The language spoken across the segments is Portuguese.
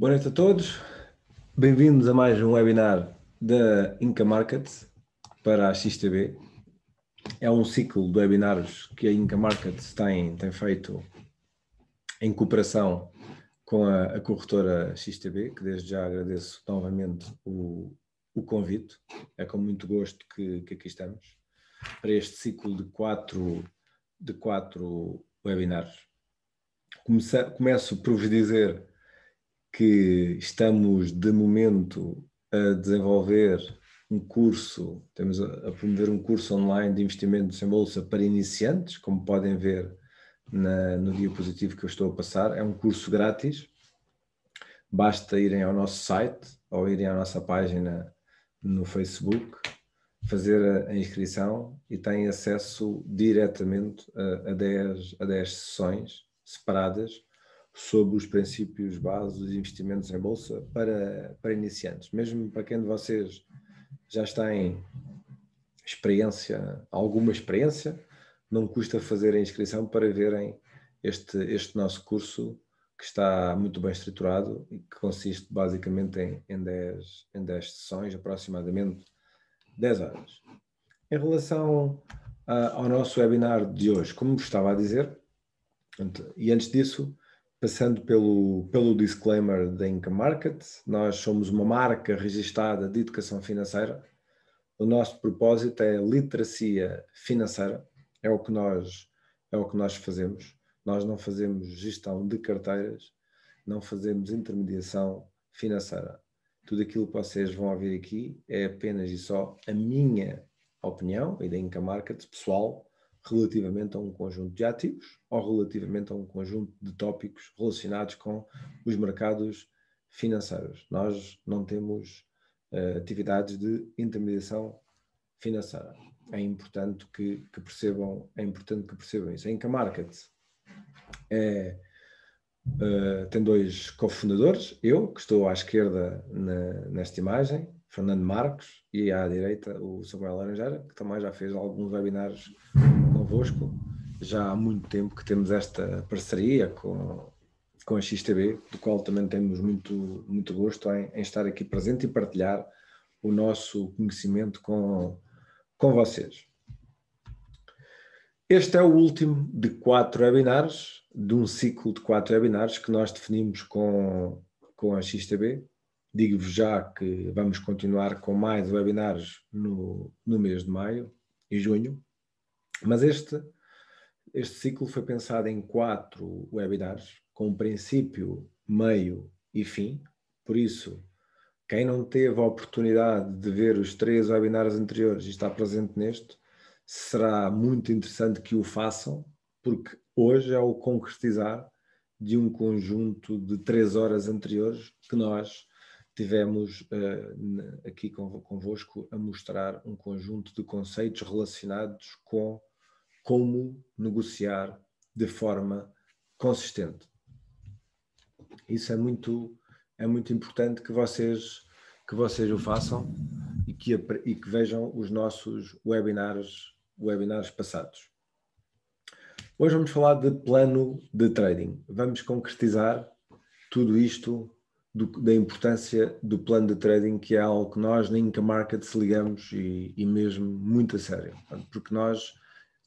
Boa noite a todos, bem-vindos a mais um webinar da Inca Markets para a XTB. É um ciclo de webinars que a Inca Markets tem, tem feito em cooperação com a, a corretora XTB, que desde já agradeço novamente o, o convite. É com muito gosto que, que, aqui estamos para este ciclo de quatro, de quatro webinars. Começa, começo por vos dizer que estamos, de momento, a desenvolver um curso, temos a promover um curso online de investimentos em bolsa para iniciantes, como podem ver na, no diapositivo que eu estou a passar. É um curso grátis, basta irem ao nosso site ou irem à nossa página no Facebook, fazer a inscrição e têm acesso diretamente a, a, 10, a 10 sessões separadas sobre os princípios básicos dos investimentos em bolsa para, para iniciantes, mesmo para quem de vocês já está em experiência, alguma experiência, não custa fazer a inscrição para verem este, este nosso curso que está muito bem estruturado e que consiste basicamente em, em, 10, em 10 sessões, aproximadamente 10 horas. Em relação ah, ao nosso webinar de hoje, como estava a dizer, e antes disso, passando pelo, pelo disclaimer da Inca Market, nós somos uma marca registada de educação financeira. O nosso propósito é literacia financeira, é o que nós é o que nós fazemos. Nós não fazemos gestão de carteiras, não fazemos intermediação financeira. Tudo aquilo que vocês vão ouvir aqui é apenas e só a minha opinião e da Inca Market pessoal relativamente a um conjunto de ativos ou relativamente a um conjunto de tópicos relacionados com os mercados financeiros. Nós não temos uh, atividades de intermediação financeira. É importante que, que, percebam, é importante que percebam isso. A Inca Market é, uh, tem dois cofundadores, eu, que estou à esquerda na, nesta imagem, Fernando Marques e à direita o Samuel Laranjeira, que também já fez alguns webinars convosco. Já há muito tempo que temos esta parceria com, com a XTB, do qual também temos muito, muito gosto em, em estar aqui presente e partilhar o nosso conhecimento com, com vocês. Este é o último de quatro webinars, de um ciclo de quatro webinars que nós definimos com, com a XTB, Digo-vos já que vamos continuar com mais webinars no, no mês de maio e junho, mas este, este ciclo foi pensado em quatro webinars, com princípio, meio e fim. Por isso, quem não teve a oportunidade de ver os três webinars anteriores e está presente neste, será muito interessante que o façam, porque hoje é o concretizar de um conjunto de três horas anteriores que nós tivemos uh, aqui convosco a mostrar um conjunto de conceitos relacionados com como negociar de forma consistente. Isso é muito, é muito importante que vocês, que vocês o façam e que, e que vejam os nossos webinars, webinars passados. Hoje vamos falar de plano de trading. Vamos concretizar tudo isto do, da importância do plano de trading, que é algo que nós na que marca se ligamos e, e, mesmo muito a sério, porque nós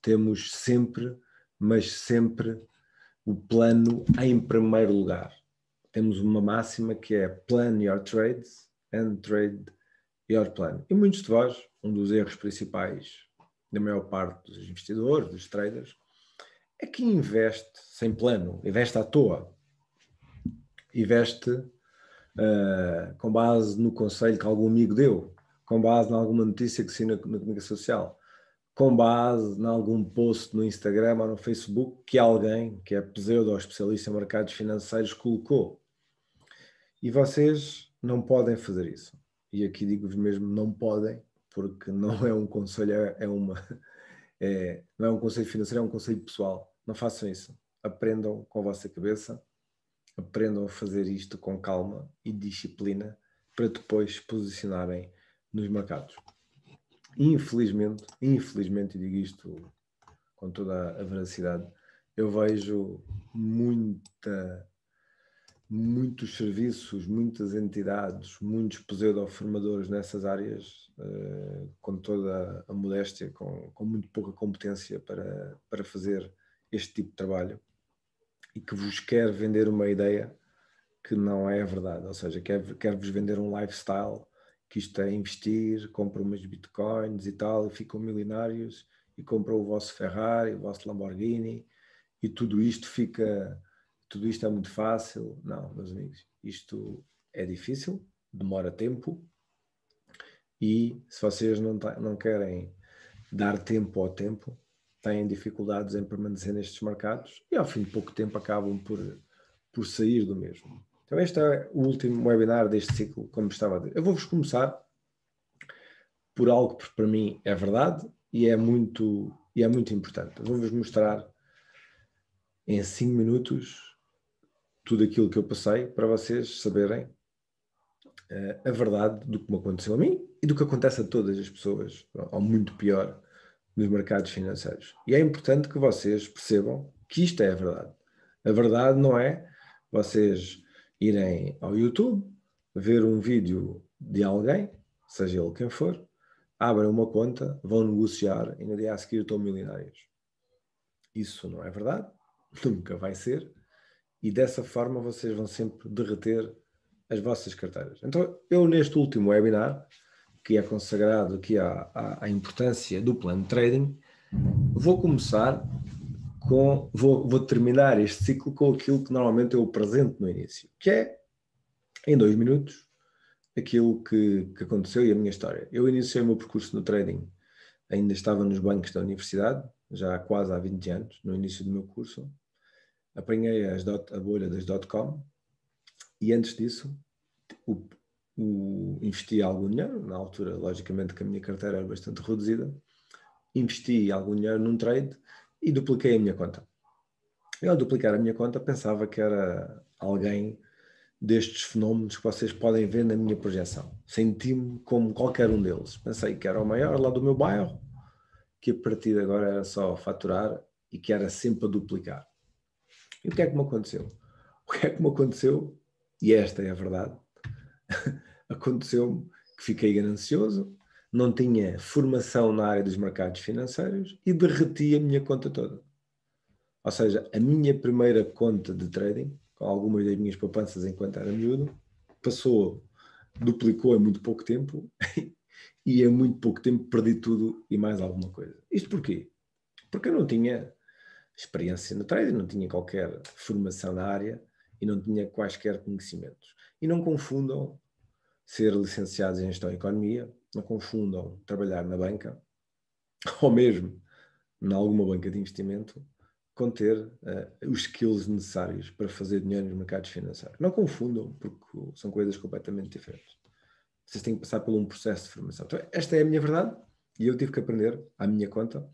temos sempre, mas sempre, o plano em primeiro lugar. Temos uma máxima que é plan your trades and trade your plan. E muitos de vós, um dos erros principais da maior parte dos investidores, dos traders, é que investe sem plano, investe à toa, investe eh, com base no conselho que algum amigo deu, com base em alguma notícia que saiu na, na comunicação social, com base em algum post no Instagram ou no Facebook que alguém, que é pseudo especialista em mercados financeiros, colocou. E vocês não podem fazer isso. E aqui digo-vos mesmo, não podem, porque não é um conselho, é, é uma. É, não é um conselho financeiro, é um conselho pessoal. Não façam isso. Aprendam com a vossa cabeça aprendam a fazer isto com calma e disciplina para depois se posicionarem nos mercados. Infelizmente, infelizmente, digo isto com toda a veracidade, eu vejo muita, muitos serviços, muitas entidades, muitos pseudo-formadores nessas áreas, eh, com toda a modéstia, com, com muito pouca competência para, para fazer este tipo de trabalho e que vos quer vender uma ideia que não é a verdade, ou seja, quer, quer vos vender um lifestyle que isto é investir, compram umas bitcoins e tal, e ficam milionários e compram o vosso Ferrari, o vosso Lamborghini e tudo isto fica, tudo isto é muito fácil. Não, meus amigos, isto é difícil, demora tempo e se vocês não, não querem dar tempo ao tempo, têm dificuldades em permanecer nestes mercados e ao fim de pouco tempo acabam por, por sair do mesmo. Então este é o último webinar deste ciclo, como estava a dizer. Eu vou-vos começar por algo que para mim é verdade e é muito, e é muito importante. Vou-vos mostrar em 5 minutos tudo aquilo que eu passei para vocês saberem uh, a verdade do que me aconteceu a mim e do que acontece a todas as pessoas, ou muito pior, nos mercados financeiros. E é importante que vocês percebam que isto é a verdade. A verdade não é vocês irem ao YouTube, ver um vídeo de alguém, seja ele quem for, abrem uma conta, vão negociar e no dia a seguir estão milionários. Isso não é verdade, nunca vai ser, e dessa forma vocês vão sempre derreter as vossas carteiras. Então, eu neste último webinar que é consagrado aqui à, à, à importância do plano de trading, vou começar com, vou, vou, terminar este ciclo com aquilo que normalmente eu apresento no início, que é, em dois minutos, aquilo que, que aconteceu e a minha história. Eu iniciei o meu percurso no trading, ainda estava nos bancos da universidade, já há quase há 20 anos, no início do meu curso. Apanhei dot, a bolha das dot-com e antes disso, o, investi algum dinheiro, na altura, logicamente, que a minha carteira era bastante reduzida, investi algum dinheiro num trade e dupliquei a minha conta. Eu, ao duplicar a minha conta, pensava que era alguém destes fenómenos que vocês podem ver na minha projeção. Senti-me como qualquer um deles. Pensei que era o maior lá do meu bairro, que a partir de agora era só faturar e que era sempre a duplicar. E o que é que me aconteceu? O que é que me aconteceu, e esta é a verdade, aconteceu-me que fiquei ganancioso, não tinha formação na área dos mercados financeiros e derreti a minha conta toda. Ou seja, a minha primeira conta de trading, com algumas das minhas poupanças enquanto era miúdo, passou, duplicou em muito pouco tempo e em muito pouco tempo perdi tudo e mais alguma coisa. Isto porquê? Porque eu não tinha experiência no trading, não tinha qualquer formação na área e não tinha quaisquer conhecimentos. E não confundam ser licenciados em Gestão e Economia, não confundam trabalhar na banca, ou mesmo em alguma banca de investimento, com ter uh, os skills necessários para fazer dinheiro nos mercados financeiros. Não confundam, porque são coisas completamente diferentes. Vocês têm que passar por um processo de formação. Então, esta é a minha verdade e eu tive que aprender à minha conta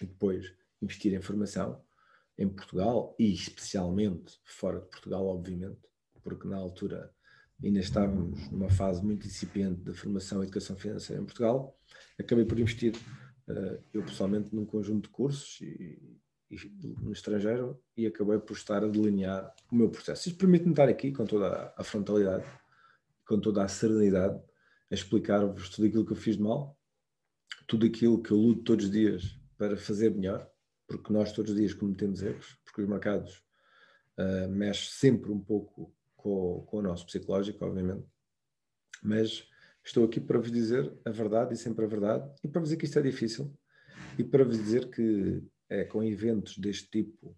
e depois investir em formação em Portugal e especialmente fora de Portugal, obviamente, porque na altura ainda estávamos numa fase muito incipiente da formação e educação financeira em Portugal, acabei por investir eh, eu pessoalmente num conjunto de cursos e, e, no estrangeiro e acabei por estar a delinear o meu processo. Isto permite-me estar aqui com toda a frontalidade, com toda a serenidade, a explicar-vos tudo aquilo que eu fiz de mal, tudo aquilo que eu luto todos os dias para fazer melhor, porque nós todos os dias cometemos erros, porque os mercados uh, mexem sempre um pouco com, com o nosso psicológico, obviamente. Mas estou aqui para vos dizer a verdade e sempre a verdade, e para vos dizer que isto é difícil, e para vos dizer que é com eventos deste tipo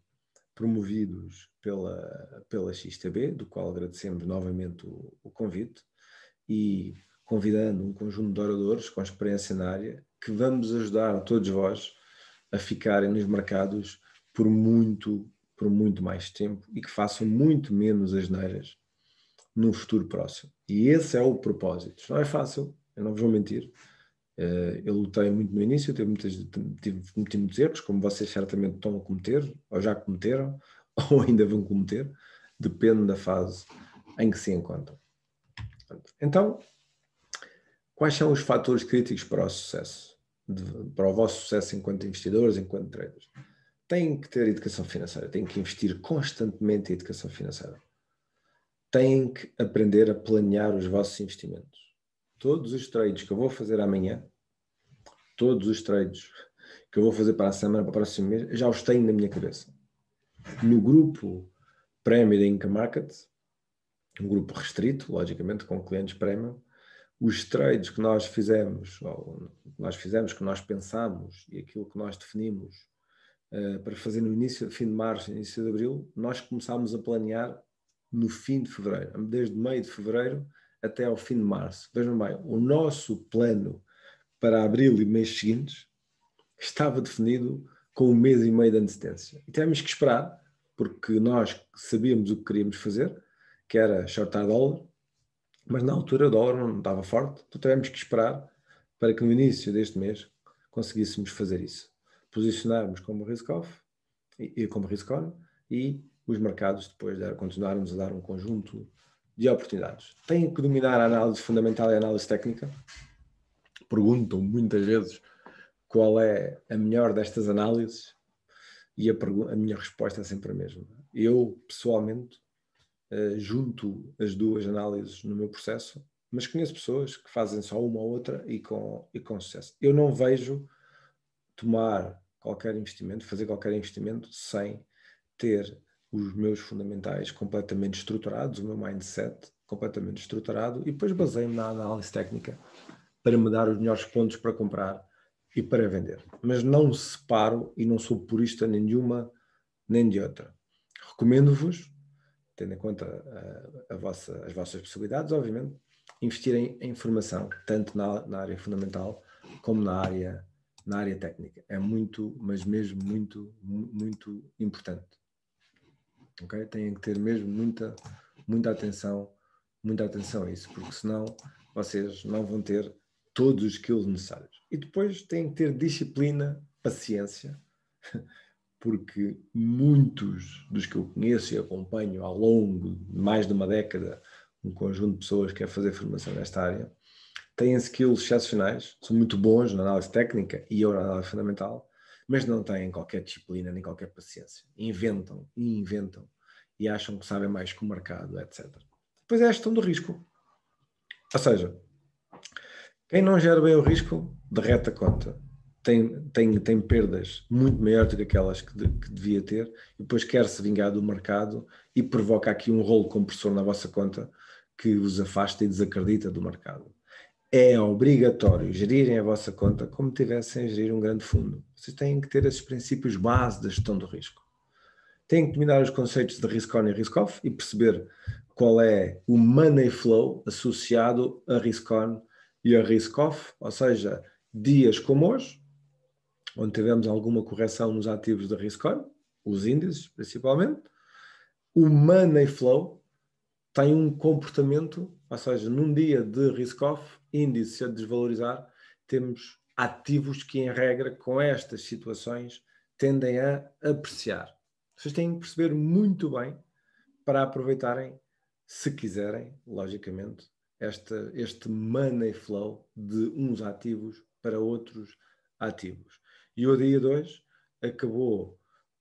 promovidos pela, pela XTB, do qual agradecemos novamente o, o convite, e convidando um conjunto de oradores com experiência na área, que vamos ajudar todos vós a ficarem nos mercados por muito por muito mais tempo e que façam muito menos asneiras no futuro próximo. E esse é o propósito. Não é fácil, eu não vos vou mentir. Eh, eu lutei muito no início, tive, muitas, tive, cometi muitos erros, como vocês certamente estão a cometer, ou já cometeram, ou ainda vão cometer, depende da fase em que se encontram. Então, quais são os fatores críticos para o sucesso, para o vosso sucesso enquanto investidores, enquanto traders? têm que ter educação financeira, têm que investir constantemente em educação financeira. Têm que aprender a planear os vossos investimentos. Todos os trades que eu vou fazer amanhã, todos os trades que eu vou fazer para a semana, para o próximo mês, já os tenho na minha cabeça. No grupo Prémio da Inca Market, um grupo restrito, logicamente, com clientes premium, os trades que nós fizemos, nós fizemos, que nós pensamos e aquilo que nós definimos eh, para fazer no início, fim de março, início de abril, nós começámos a planear no fim de fevereiro, desde meio de fevereiro até ao fim de março. Vejam bem, o nosso plano para abril e mês seguintes estava definido com um mês e meio de antecedência. E tivemos que esperar, porque nós sabíamos o que queríamos fazer, que era shortar dólar, mas na altura o dólar não estava forte, então tivemos que esperar para que no início deste mês conseguíssemos fazer isso posicionarmos como risk off e, e como risk on e os mercados depois de continuarmos a dar um conjunto de oportunidades. Tem que dominar a análise fundamental e a análise técnica. Perguntam muitas vezes qual é a melhor destas análises e a, a minha resposta é sempre a mesma. Eu, pessoalmente, uh, junto as duas análises no meu processo, mas conheço pessoas que fazem só uma ou outra e com, e com sucesso. Eu não vejo tomar qualquer investimento, fazer qualquer investimento sem ter os meus fundamentais completamente estruturados, o meu mindset completamente estruturado e depois baseio-me na análise técnica para me dar os melhores pontos para comprar e para vender. Mas não separo e não sou purista nenhuma nem de outra. Recomendo-vos, tendo em conta a, eh, a vossa, as vossas possibilidades, obviamente, investirem em formação, tanto na, na área fundamental como na área na área técnica. É muito, mas mesmo muito, muito importante. ok Têm que ter mesmo muita, muita atenção, muita atenção a isso, porque senão vocês não vão ter todos os skills necessários. E depois têm que ter disciplina, paciência, porque muitos dos que eu conheço e acompanho ao longo de mais de uma década, um conjunto de pessoas que quer fazer formação nesta área, têm skills excepcionais, são muito bons na análise técnica e eu na análise fundamental, mas não têm qualquer disciplina nem qualquer paciência. Inventam e inventam e acham que sabem mais que o mercado, etc. Depois é a gestão do risco. Ou seja, quem não gera bem o risco, derrete a conta. Tem, tem, tem perdas muito maiores do que aquelas que, de, que devia ter e depois quer se vingar do mercado e provoca aqui um rolo compressor na vossa conta que vos afasta e desacredita do mercado é obrigatório gerirem a vossa conta como tivessem a gerir um grande fundo. Vocês têm que ter esses princípios base da gestão do risco. Têm que dominar os conceitos de risk on e risk off e perceber qual é o money flow associado a risk on e a risk off, ou seja, dias como hoje, onde tivemos alguma correção nos ativos da risk on, os índices principalmente, o money flow tem um comportamento ou seja, num dia de risk-off, índice a desvalorizar, temos ativos que, em regra, com estas situações, tendem a apreciar. Vocês têm que perceber muito bem para aproveitarem, se quiserem, logicamente, este, este money flow de uns ativos para outros ativos. E o dia 2 acabou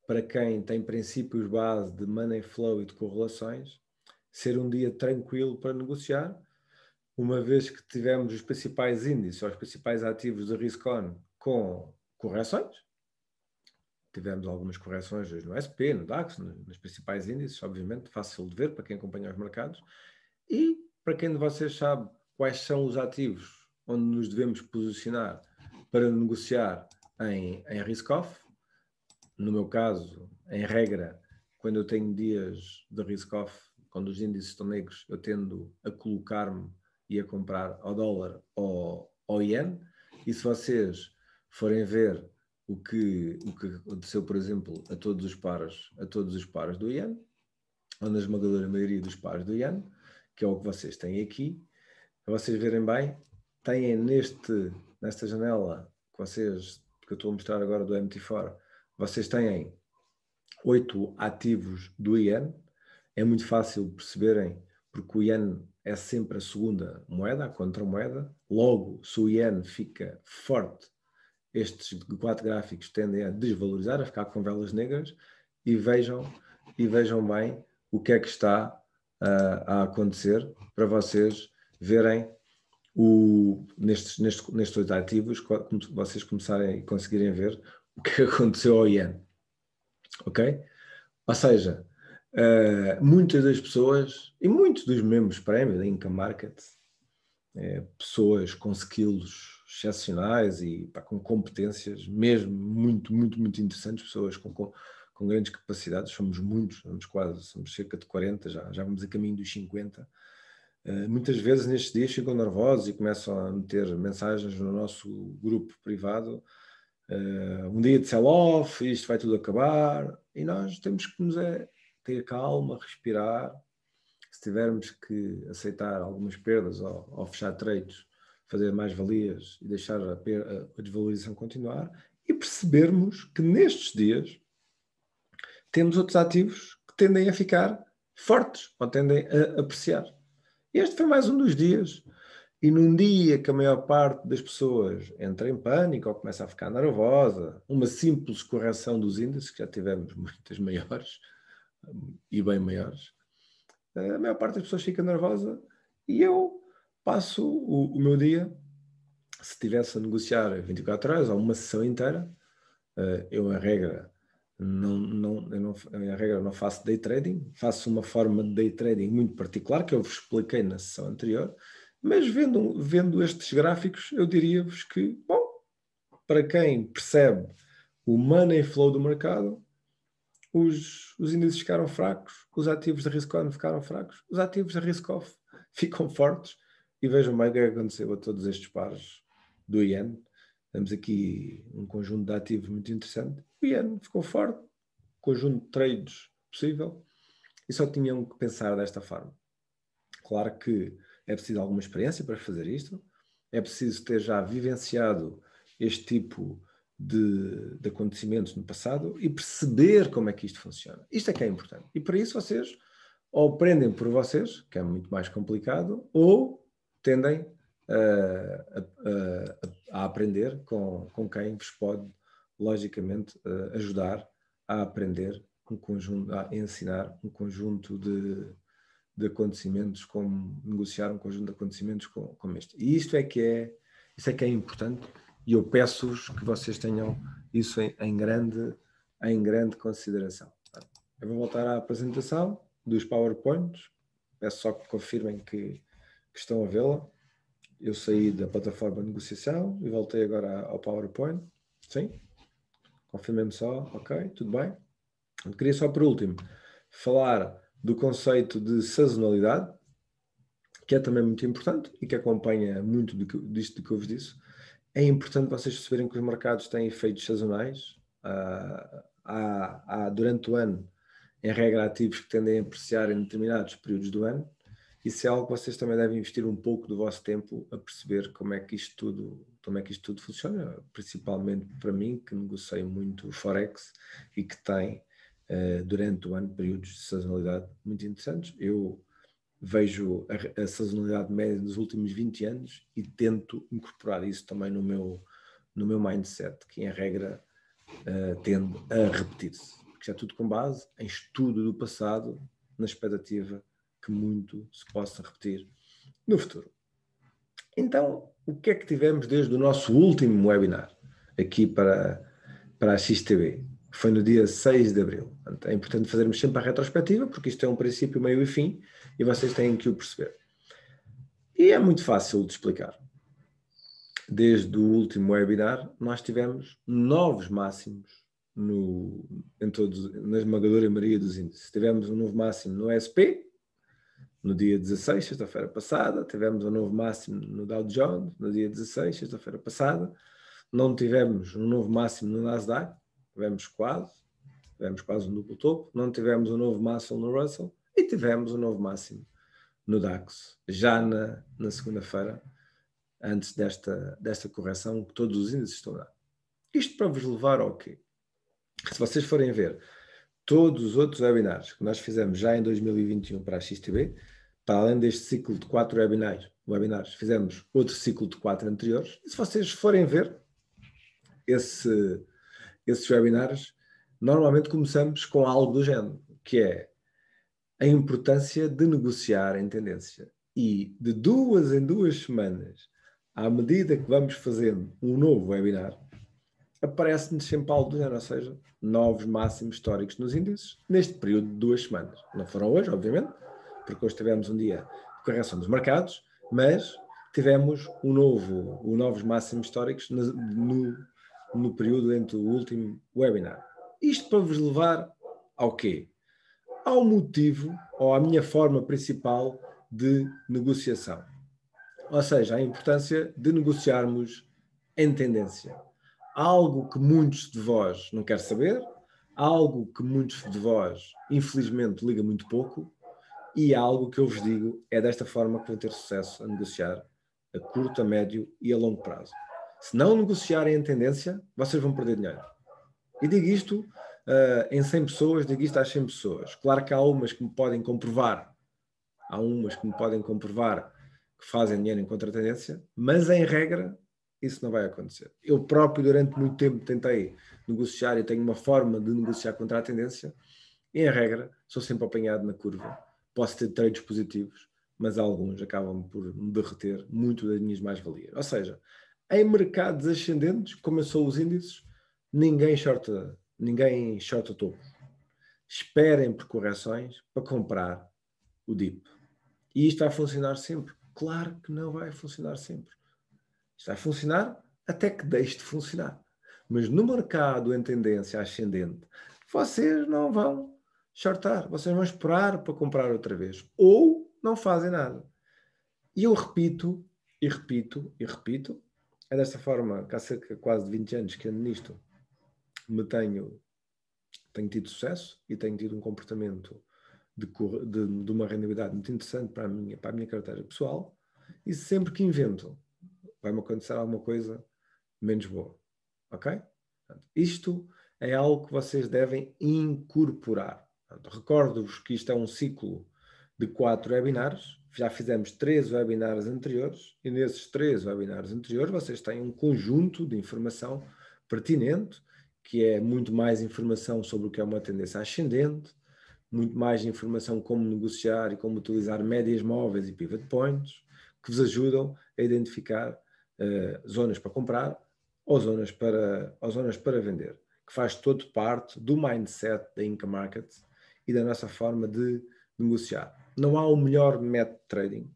para quem tem princípios base de money flow e de correlações, ser um dia tranquilo para negociar, uma vez que tivemos os principais índices, os principais ativos de RISCON com correções, tivemos algumas correções no SP, no DAX, nos principais índices, obviamente, fácil de ver para quem acompanha os mercados, e para quem de vocês sabe quais são os ativos onde nos devemos posicionar para negociar em, em risk-off, no meu caso, em regra, quando eu tenho dias de risk-off quando os índices estão negros, eu tendo a colocar-me e a comprar ao dólar ou ao ien E se vocês forem ver o que, o que aconteceu, por exemplo, a todos os pares, a todos os pares do ien ou na esmagadora maioria dos pares do ien que é o que vocês têm aqui, para vocês verem bem, têm neste, nesta janela que vocês que eu estou a mostrar agora do MT4, vocês têm oito ativos do IEN, é muito fácil perceberem, porque o iene é sempre a segunda moeda, a contra-moeda, logo, se o iene fica forte, estes quatro gráficos tendem a desvalorizar, a ficar com velas negras, e vejam, e vejam bem o que é que está uh, a acontecer para vocês verem o, nestes, nestes, nestes dois ativos, vocês começarem e conseguirem ver o que aconteceu ao Ian. Ok? Ou seja, Uh, muitas das pessoas, e muitos dos membros prémio da Inca Market, eh, pessoas com skills excepcionais e pá, com competências mesmo muito, muito, muito interessantes, pessoas com, com, com, grandes capacidades, somos muitos, somos quase, somos cerca de 40, já, já vamos a caminho dos 50. Uh, eh, muitas vezes nestes dias ficam nervosos e começam a meter mensagens no nosso grupo privado Uh, um dia de sell-off, isto vai tudo acabar, e nós temos que nos é, ter calma, respirar. Se tivermos que aceitar algumas perdas ou, ou fechar treitos, fazer mais valias e deixar a, a desvalorização continuar e percebermos que nestes dias temos outros ativos que tendem a ficar fortes ou tendem a apreciar. Este foi mais um dos dias. E num dia que a maior parte das pessoas entra em pânico ou começa a ficar nervosa, uma simples correção dos índices, que já tivemos muitas maiores, e bem maiores, a maior parte das pessoas fica nervosa e eu passo o, o meu dia, se estivesse a negociar 24 horas ou uma sessão inteira, eh, eu, a regra, não, não, eu não, a regra não faço day trading, faço uma forma de day trading muito particular que eu vos expliquei na sessão anterior, mas vendo, vendo estes gráficos, eu diria-vos que, bom, para quem percebe o money flow do mercado, os, os índices ficaram fracos, os ativos da risk ficaram fracos, os ativos da risk off ficam fortes. E vejam bem o que é aconteceu a todos estes pares do IEN. Temos aqui um conjunto de ativos muito interessante. O IEN ficou forte, conjunto de trades possível, e só tinham que pensar desta forma. Claro que é preciso alguma experiência para fazer isto, é preciso ter já vivenciado este tipo de, de, acontecimentos no passado e perceber como é que isto funciona. Isto é que é importante. E para isso vocês ou aprendem por vocês, que é muito mais complicado, ou tendem uh, a, a, a, aprender com, com quem vos pode, logicamente, uh, ajudar a aprender um conjunto, a ensinar um conjunto de, de acontecimentos, como negociar um conjunto de acontecimentos como, como este. E isto é que é, isto é que é importante e eu peço-vos que vocês tenham isso em, em, grande, em grande consideração. Eu vou voltar à apresentação dos PowerPoints, peço só que confirmem que, que estão a vê-la. Eu saí da plataforma de negociação e voltei agora ao PowerPoint. Sim? Confirmem-me só, ok, tudo bem. Eu queria só por último falar do conceito de sazonalidade, que é também muito importante e que acompanha muito disto que eu vos disse. É importante vocês perceberem que os mercados têm efeitos sazonais. Uh, há, há, durante o ano, em regra, ativos que tendem a apreciar em determinados períodos do ano. Isso é algo que vocês também devem investir um pouco do vosso tempo a perceber como é que isto tudo, como é que isto tudo funciona. Principalmente para mim, que negociei muito Forex e que tem, uh, durante o ano, períodos de sazonalidade muito interessantes. Eu vejo a, a sazonalidade média nos últimos 20 anos e tento incorporar isso também no meu, no meu mindset, que em regra uh, eh, tende a repetir-se. Porque já é tudo com base em estudo do passado, na expectativa que muito se possa repetir no futuro. Então, o que é que tivemos desde o nosso último webinar aqui para, para a XTB? Foi no dia 6 de abril. É importante fazermos sempre a retrospectiva, porque isto é um princípio, meio e fim, e vocês têm que o perceber. E é muito fácil de explicar. Desde o último webinar, nós tivemos novos máximos no, em todos, na esmagadora maioria dos índices. Tivemos um novo máximo no SP, no dia 16, sexta-feira passada, tivemos um novo máximo no Dow Jones, no dia 16, sexta-feira passada, não tivemos um novo máximo no Nasdaq, tivemos quase, tivemos quase um duplo topo, não tivemos um novo máximo no Russell, e tivemos um novo máximo no DAX, já na, na segunda-feira, antes desta, desta correção que todos os índices estão a dar. Isto para vos levar ao quê? Se vocês forem ver todos os outros webinars que nós fizemos já em 2021 para a XTB, para além deste ciclo de quatro webinars, webinars fizemos outro ciclo de quatro anteriores, e se vocês forem ver esse, esses webinars, normalmente começamos com algo do género, que é a importância de negociar em tendência. E de duas em duas semanas, à medida que vamos fazendo um novo webinar, aparece-nos sempre algo do género, ou seja, novos máximos históricos nos índices neste período de duas semanas. Não foram hoje, obviamente, porque hoje tivemos um dia de correção dos mercados, mas tivemos um novo, um novos máximos históricos no, no, no período entre o último webinar. Isto para vos levar ao quê? ao motivo ou à minha forma principal de negociação. Ou seja, a importância de negociarmos em tendência. Algo que muitos de vós não querem saber, algo que muitos de vós, infelizmente, liga muito pouco, e algo que eu vos digo é desta forma que vão ter sucesso a negociar a curto, a médio e a longo prazo. Se não negociarem em tendência, vocês vão perder dinheiro. E digo isto uh, em 100 pessoas, digo isto às 100 pessoas. Claro que há umas que me podem comprovar, há umas que me podem comprovar que fazem dinheiro em contratendência, mas em regra isso não vai acontecer. Eu próprio durante muito tempo tentei negociar e tenho uma forma de negociar contra a tendência. E, em regra, sou sempre apanhado na curva. Posso ter trades positivos, mas alguns acabam por me derreter muito das minhas mais-valias. Ou seja, em mercados ascendentes, como eu sou os índices, ninguém shorta ninguém short o topo. Esperem por correções para comprar o DIP. E isto vai funcionar sempre? Claro que não vai funcionar sempre. Isto vai funcionar até que deixe de funcionar. Mas no mercado em tendência ascendente, vocês não vão shortar, vocês vão esperar para comprar outra vez. Ou não fazem nada. E eu repito, e repito, e repito, é desta forma, que há cerca quase de 20 anos que ando nisto, me tenho, tenho tido sucesso e tenho tido um comportamento de, de, de uma rendibilidade muito interessante para a, minha, para a minha carteira pessoal e sempre que invento vai-me acontecer alguma coisa menos boa. Ok? Isto é algo que vocês devem incorporar. Recordo-vos que isto é um ciclo de quatro webinars. Já fizemos três webinars anteriores e nesses três webinars anteriores vocês têm um conjunto de informação pertinente que é muito mais informação sobre o que é uma tendência ascendente, muito mais informação como negociar e como utilizar médias móveis e pivot points, que vos ajudam a identificar uh, zonas para comprar ou zonas para, ou zonas para vender, que faz todo parte do mindset da Inca Market e da nossa forma de negociar. Não há o melhor método de trading,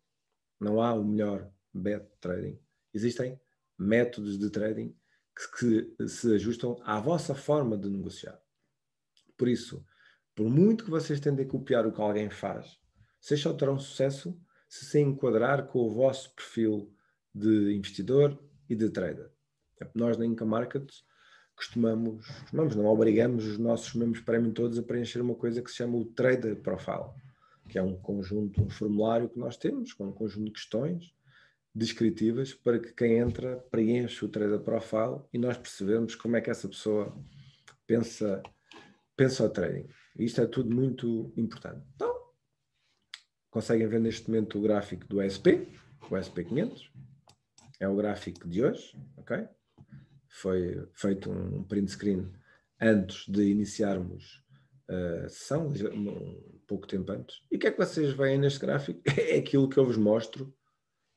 não há o melhor bet trading. Existem métodos de trading que, que se ajustam à vossa forma de negociar. Por isso, por muito que vocês tentem copiar o que alguém faz, vocês só terão sucesso se se enquadrar com o vosso perfil de investidor e de trader. Nós na Inca Markets costumamos, costumamos, não obrigamos os nossos membros prémio todos a preencher uma coisa que se chama o Trader Profile, que é um conjunto, um formulário que nós temos, com um conjunto de questões, descritivas para que quem entra preencha o trader profile e nós percebemos como é que essa pessoa pensa, pensa o trading. Isto é tudo muito importante. Então, conseguem ver neste momento o gráfico do SP, o SP500. É o gráfico de hoje, ok? Foi feito um print screen antes de iniciarmos eh, a sessão, um pouco tempo antes. E o que é que vocês veem neste gráfico? É aquilo que eu vos mostro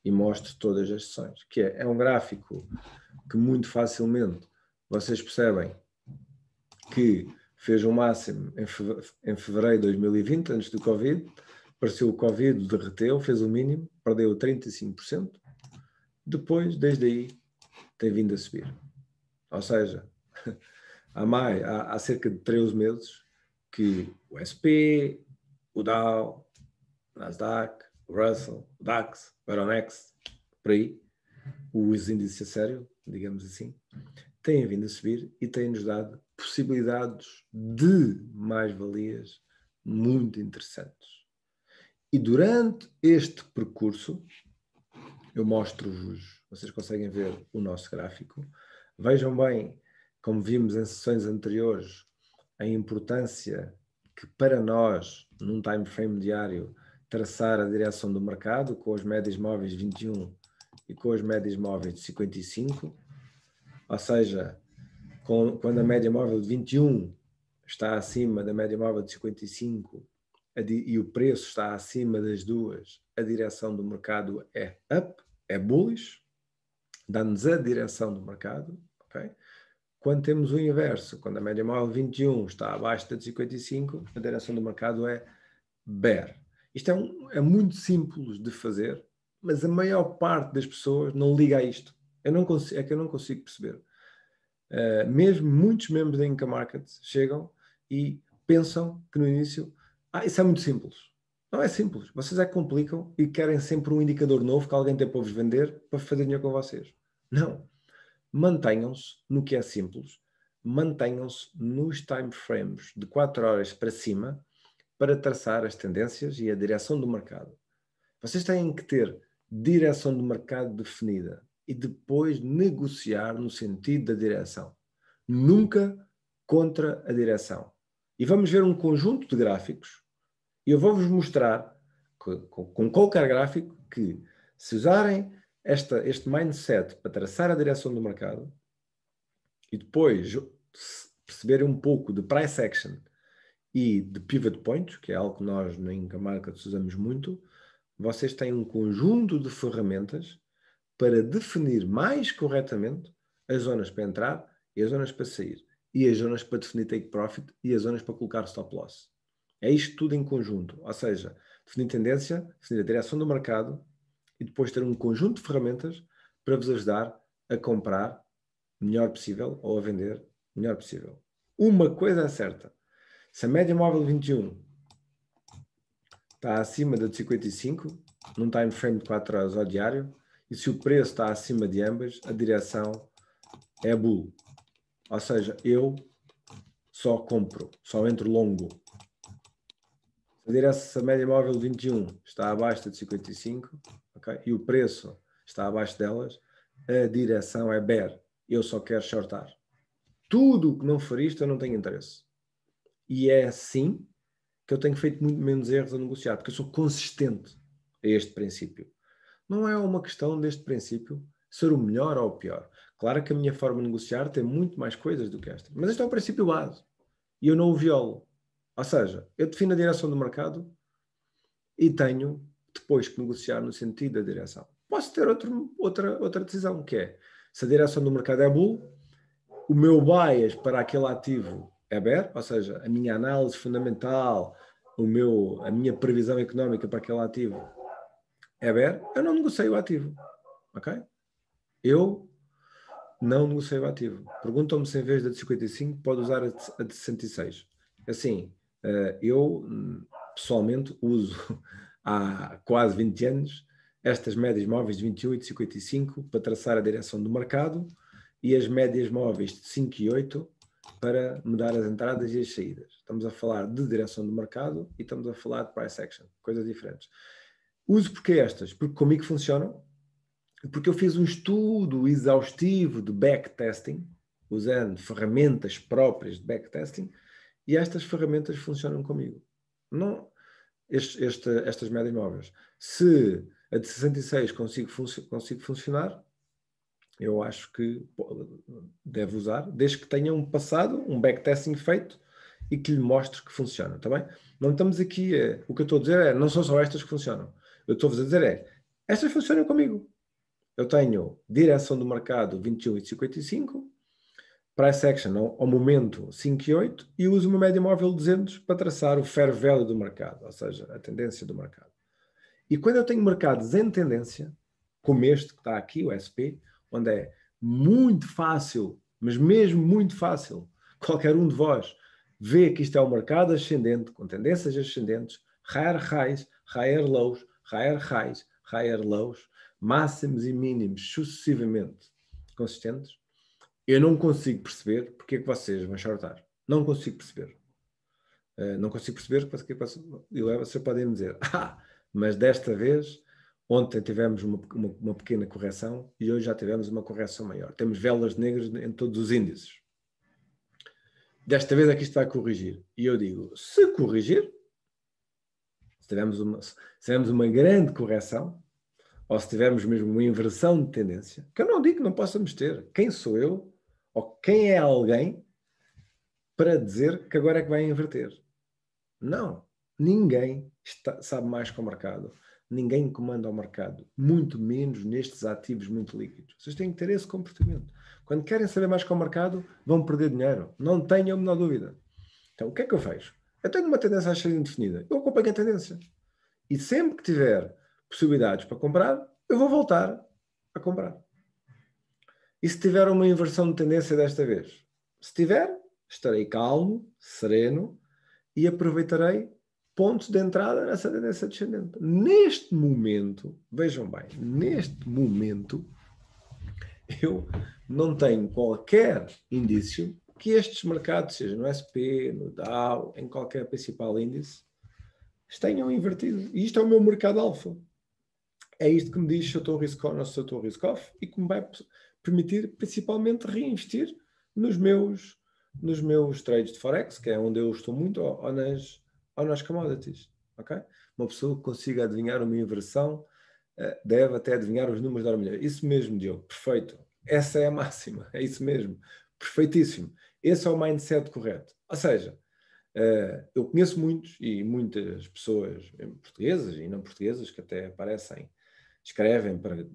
e mostro todas as sessões, que é, é um gráfico que muito facilmente vocês percebem que fez o um máximo em fevereiro de 2020, antes do Covid, apareceu o Covid, derreteu, fez o mínimo, perdeu 35%, depois, desde aí, tem vindo a subir. Ou seja, há, mais, há, há cerca de 13 meses que o SP, o Dow, Nasdaq, Russell, DAX, Euronext, por aí, os índices a sério, digamos assim, têm vindo a subir e têm-nos dado possibilidades de mais-valias muito interessantes. E durante este percurso, eu mostro-vos, vocês conseguem ver o nosso gráfico. Vejam bem, como vimos em sessões anteriores, a importância que para nós, num time frame diário, traçar a direção do mercado com as médias móveis 21 e com as médias móveis de 55, ou seja, com, quando a média móvel de 21 está acima da média móvel de 55 e o preço está acima das duas, a direção do mercado é up, é bullish, dá-nos a direção do mercado. Quando temos o inverso, quando a média móvel 21 está abaixo de 55, a direção do mercado é bear. Isto é, um, é muito simples de fazer, mas a maior parte das pessoas não liga a isto. Eu não consigo, é que eu não consigo perceber. Uh, mesmo muitos membros da Inca Market chegam e pensam que no início, ah, isso é muito simples. Não é simples. Vocês é que complicam e querem sempre um indicador novo que alguém tem para vos vender para fazer dinheiro com vocês. Não. Mantenham-se no que é simples. Mantenham-se nos time frames de 4 horas para cima para traçar as tendências e a direção do mercado. Vocês têm que ter direção do mercado definida e depois negociar no sentido da direção. Nunca contra a direção. E vamos ver um conjunto de gráficos e eu vou-vos mostrar com, qualquer gráfico que se usarem esta, este mindset para traçar a direção do mercado e depois perceberem um pouco de price action e de pivot points, que é algo que nós em Market usamos muito, vocês têm um conjunto de ferramentas para definir mais corretamente as zonas para entrar e as zonas para sair, e as zonas para definir take profit e as zonas para colocar stop loss. É isto tudo em conjunto, ou seja, definir tendência, definir a direção do mercado e depois ter um conjunto de ferramentas para vos ajudar a comprar melhor possível ou a vender melhor possível. Uma coisa é certa: se a média móvel 21 está acima da de 55, num time frame de 4 horas ao diário, e se o preço está acima de ambas, a direção é bull. Ou seja, eu só compro, só entro longo. Se a, direção, se a média móvel 21 está abaixo de 55 okay, e o preço está abaixo delas, a direção é bear. Eu só quero shortar. Tudo o que não for isto, eu não tenho interesse e é assim que eu tenho feito muito menos erros a negociar, porque eu sou consistente a este princípio. Não é uma questão deste princípio ser o melhor ou o pior. Claro que a minha forma de negociar tem muito mais coisas do que esta, mas este é o princípio base e eu não o violo. Ou seja, eu defino a direção do mercado e tenho depois que negociar no sentido da direção. Posso ter outro, outra, outra decisão, que é se a direção do mercado é bull, o meu bias para aquele ativo EBER, ou seja, a minha análise fundamental, o meu, a minha previsão económica para aquele ativo EBER, é eu não negocio o ativo. Ok? Eu não negocio o ativo. Perguntam-me se em vez da de 55 pode usar a de, a de 66. Assim, eh, eu pessoalmente uso há quase 20 anos estas médias móveis de 28 e 55 para traçar a direção do mercado e as médias móveis de 5 e 8 para mudar as entradas e as saídas. Estamos a falar de direção do mercado e estamos a falar de price action, coisas diferentes. Uso porque é estas? Porque comigo funcionam, porque eu fiz um estudo exaustivo de backtesting, usando ferramentas próprias de backtesting, e estas ferramentas funcionam comigo. Não este, este, estas médias móveis. Se a de 66 consigo, func consigo funcionar, eu acho que deve usar, desde que tenha um passado, um backtesting feito e que lhe mostre que funciona, está bem? Não estamos aqui, é, o que eu estou a dizer é, não são só estas que funcionam. Eu estou a dizer é, estas funcionam comigo. Eu tenho direção do mercado 21 e 55, price action ao, momento 5 e 8 e uso uma média móvel 200 para traçar o fair value do mercado, ou seja, a tendência do mercado. E quando eu tenho mercados em tendência, como este que está aqui, o SP, onde é muito fácil, mas mesmo muito fácil, qualquer um de vós vê que isto é um mercado ascendente, com tendências ascendentes, higher highs, higher lows, higher highs, higher lows, máximos e mínimos sucessivamente consistentes, eu não consigo perceber porque é que vocês vão shortar. Não consigo perceber. Uh, não consigo perceber porque é que vocês, podem me dizer, ah, mas desta vez Ontem tivemos uma, uma, uma, pequena correção e hoje já tivemos uma correção maior. Temos velas negras em todos os índices. Desta vez aqui está a corrigir. E eu digo, se corrigir, se tivermos uma, se tivermos uma grande correção, ou se tivermos mesmo uma inversão de tendência, que eu não digo que não possamos ter. Quem sou eu, ou quem é alguém, para dizer que agora é que vai inverter? Não. Ninguém está, sabe mais que o mercado ninguém comanda o mercado, muito menos nestes ativos muito líquidos. Vocês têm que ter esse comportamento. Quando querem saber mais com o mercado, vão perder dinheiro. Não tenham a menor dúvida. Então, o que é que eu vejo? Eu tenho uma tendência a ser indefinida. Eu acompanho a tendência. E sempre que tiver possibilidades para comprar, eu vou voltar a comprar. E se tiver uma inversão de tendência desta vez? Se tiver, estarei calmo, sereno e aproveitarei pontos de entrada nessa tendência descendente. Neste momento, vejam bem, neste momento, eu não tenho qualquer indício que estes mercados, seja no SP, no Dow, em qualquer principal índice, tenham invertido. E isto é o meu mercado alfa. É isto que me diz se eu estou a risk on ou se eu estou a risk off e que me vai permitir principalmente reinvestir nos meus, nos meus trades de Forex, que é onde eu estou muito, ou nas, ou nas commodities. Okay? Uma pessoa que consiga adivinhar uma inversão eh, deve até adivinhar os números da armadilha. Isso mesmo, Diogo, perfeito. Essa é a máxima, é isso mesmo. Perfeitíssimo. Esse é o mindset correto. Ou seja, eh, eu conheço muitos e muitas pessoas eh, portuguesas e não portuguesas que até aparecem, escrevem para,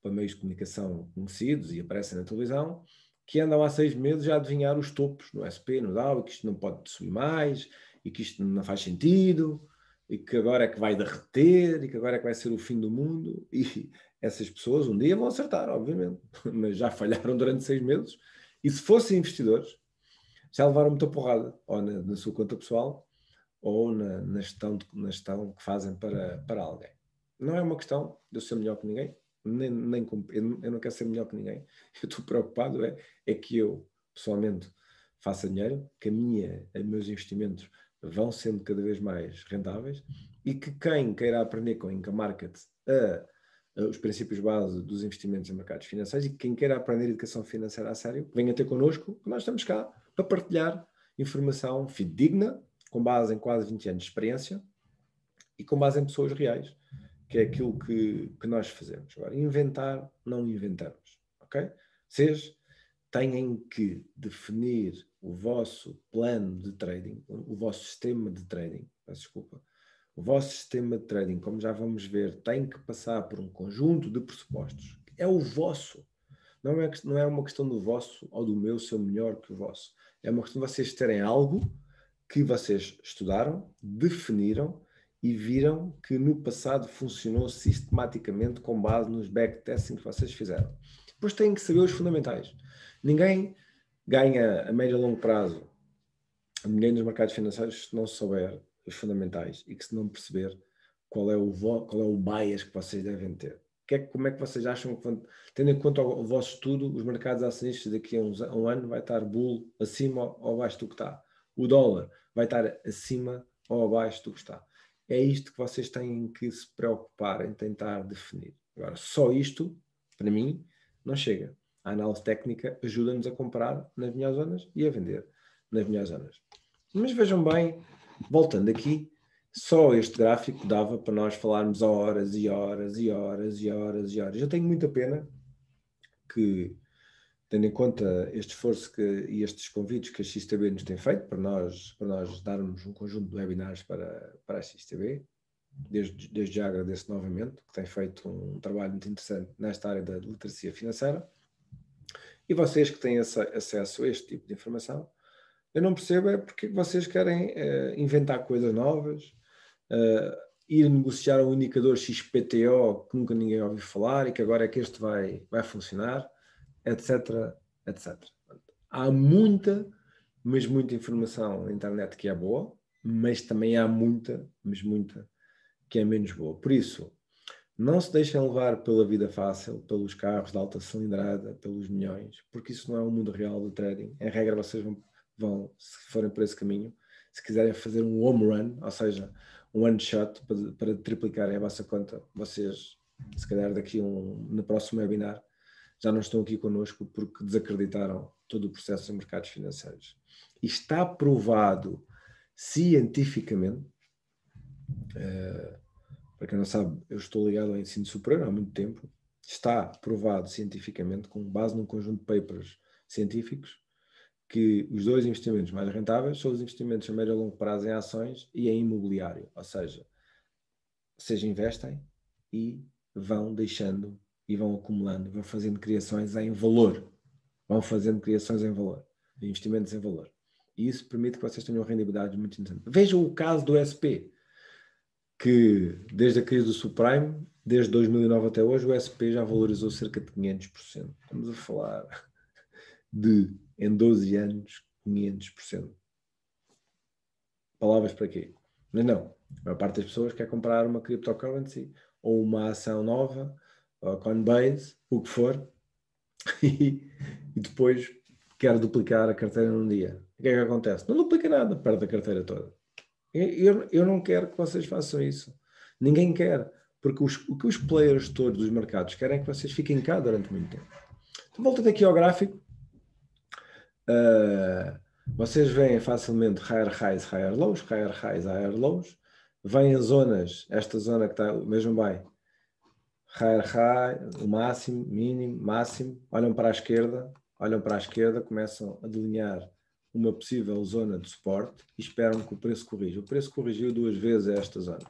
para meios de comunicação conhecidos e aparecem na televisão, que andam há seis meses a adivinhar os topos no SP, no DAO, que isto não pode subir mais, e que isto não faz sentido e que agora é que vai derreter e que agora é que vai ser o fim do mundo. E essas pessoas um dia vão acertar, obviamente, mas já falharam durante seis meses. E se fossem investidores, já levaram muita porrada, ou na, na sua conta pessoal, ou na, na, gestão, na gestão que fazem para, para alguém. Não é uma questão de eu ser melhor que ninguém, nem, nem eu não quero ser melhor que ninguém. Eu estou preocupado é, é que eu, pessoalmente, faça dinheiro, que a minha, meus investimentos vão sendo cada vez mais rentáveis e que quem queira aprender com Income Market a, a, os princípios base dos investimentos em mercados financeiros e quem queira aprender educação financeira a sério, venha ter connosco, que nós estamos cá para partilhar informação fidedigna, com base em quase 20 anos de experiência e com base em pessoas reais, que é aquilo que, que nós fazemos. Agora, inventar, não inventamos, ok? Vocês têm que definir o vosso plano de trading, o vosso sistema de trading, peço desculpa, o vosso sistema de trading, como já vamos ver, tem que passar por um conjunto de pressupostos. É o vosso. Não é, não é uma questão do vosso ou do meu ser melhor que o vosso. É uma questão de vocês terem algo que vocês estudaram, definiram e viram que no passado funcionou sistematicamente com base nos backtesting que vocês fizeram. Depois têm que saber os fundamentais. Ninguém ganha a médio e longo prazo ninguém nos mercados financeiros se não souber os fundamentais e que se não perceber qual é o, qual é o bias que vocês devem ter. Que é, como é que vocês acham, tendo em conta o, o vosso estudo, os mercados acionistas daqui a, uns, um ano vai estar bull acima ou abaixo do que está? O dólar vai estar acima ou abaixo do que está? É isto que vocês têm que se preocupar em tentar definir. Agora, só isto, para mim, não chega. A análise técnica ajuda-nos a comprar nas melhores zonas e a vender nas melhores zonas. Mas vejam bem, voltando aqui, só este gráfico dava para nós falarmos horas e horas e horas e horas e horas. Eu tenho muita pena que, tendo em conta este esforço que, e estes convites que a XTB nos tem feito para nós, para nós darmos um conjunto de webinars para, para a XTB, desde, desde já agradeço novamente, que tem feito um trabalho muito interessante nesta área da literacia financeira. E vocês que têm esse, acesso a este tipo de informação, eu não percebo é porque vocês querem uh, inventar coisas novas, uh, ir negociar um indicador XPTO que nunca ninguém ouviu falar e que agora é que este vai, vai funcionar, etc, etc. Há muita, mas muita informação na internet que é boa, mas também há muita, mas muita que é menos boa. Por isso, não se deixem levar pela vida fácil, pelos carros de alta cilindrada, pelos milhões, porque isso não é o mundo real do trading. Em regra, vocês vão, vão se forem por esse caminho, se quiserem fazer um home run, ou seja, um one shot para, para triplicarem a vossa conta, vocês, se calhar daqui um, no próximo webinar, já não estão aqui connosco porque desacreditaram todo o processo dos mercados financeiros. E está provado cientificamente. Uh, para quem não sabe, eu estou ligado ao ensino superior há muito tempo, está provado cientificamente, com base num conjunto de papers científicos, que os dois investimentos mais rentáveis são os investimentos a médio e longo prazo em ações e em imobiliário. Ou seja, vocês investem e vão deixando e vão acumulando, vão fazendo criações em valor. Vão fazendo criações em valor, investimentos em valor. E isso permite que vocês tenham rendibilidade muito interessante Vejam o caso do SP que desde a crise do subprime, desde 2009 até hoje, o SP já valorizou cerca de 500%. Estamos a falar de, em 12 anos, 500%. Palavras para quê? Mas não, a maior parte das pessoas quer comprar uma cryptocurrency ou uma ação nova, ou Coinbase, o que for, e, e depois quer duplicar a carteira num dia. O que é que acontece? Não duplica nada, perde a carteira toda. É, eu, eu não quero que vocês façam isso. Ninguém quer. Porque os, o que os players todos dos mercados querem é que vocês fiquem cá durante muito tempo. Então, voltando aqui ao gráfico, uh, vocês veem facilmente higher highs, higher lows, higher highs, higher lows. Vêm as zonas, esta zona que está mesmo bem, higher high, o máximo, mínimo, máximo. Olham para a esquerda, olham para a esquerda, começam a delinear uma possível zona de suporte e esperam que o preço corrija. O preço corrigiu duas vezes esta zona.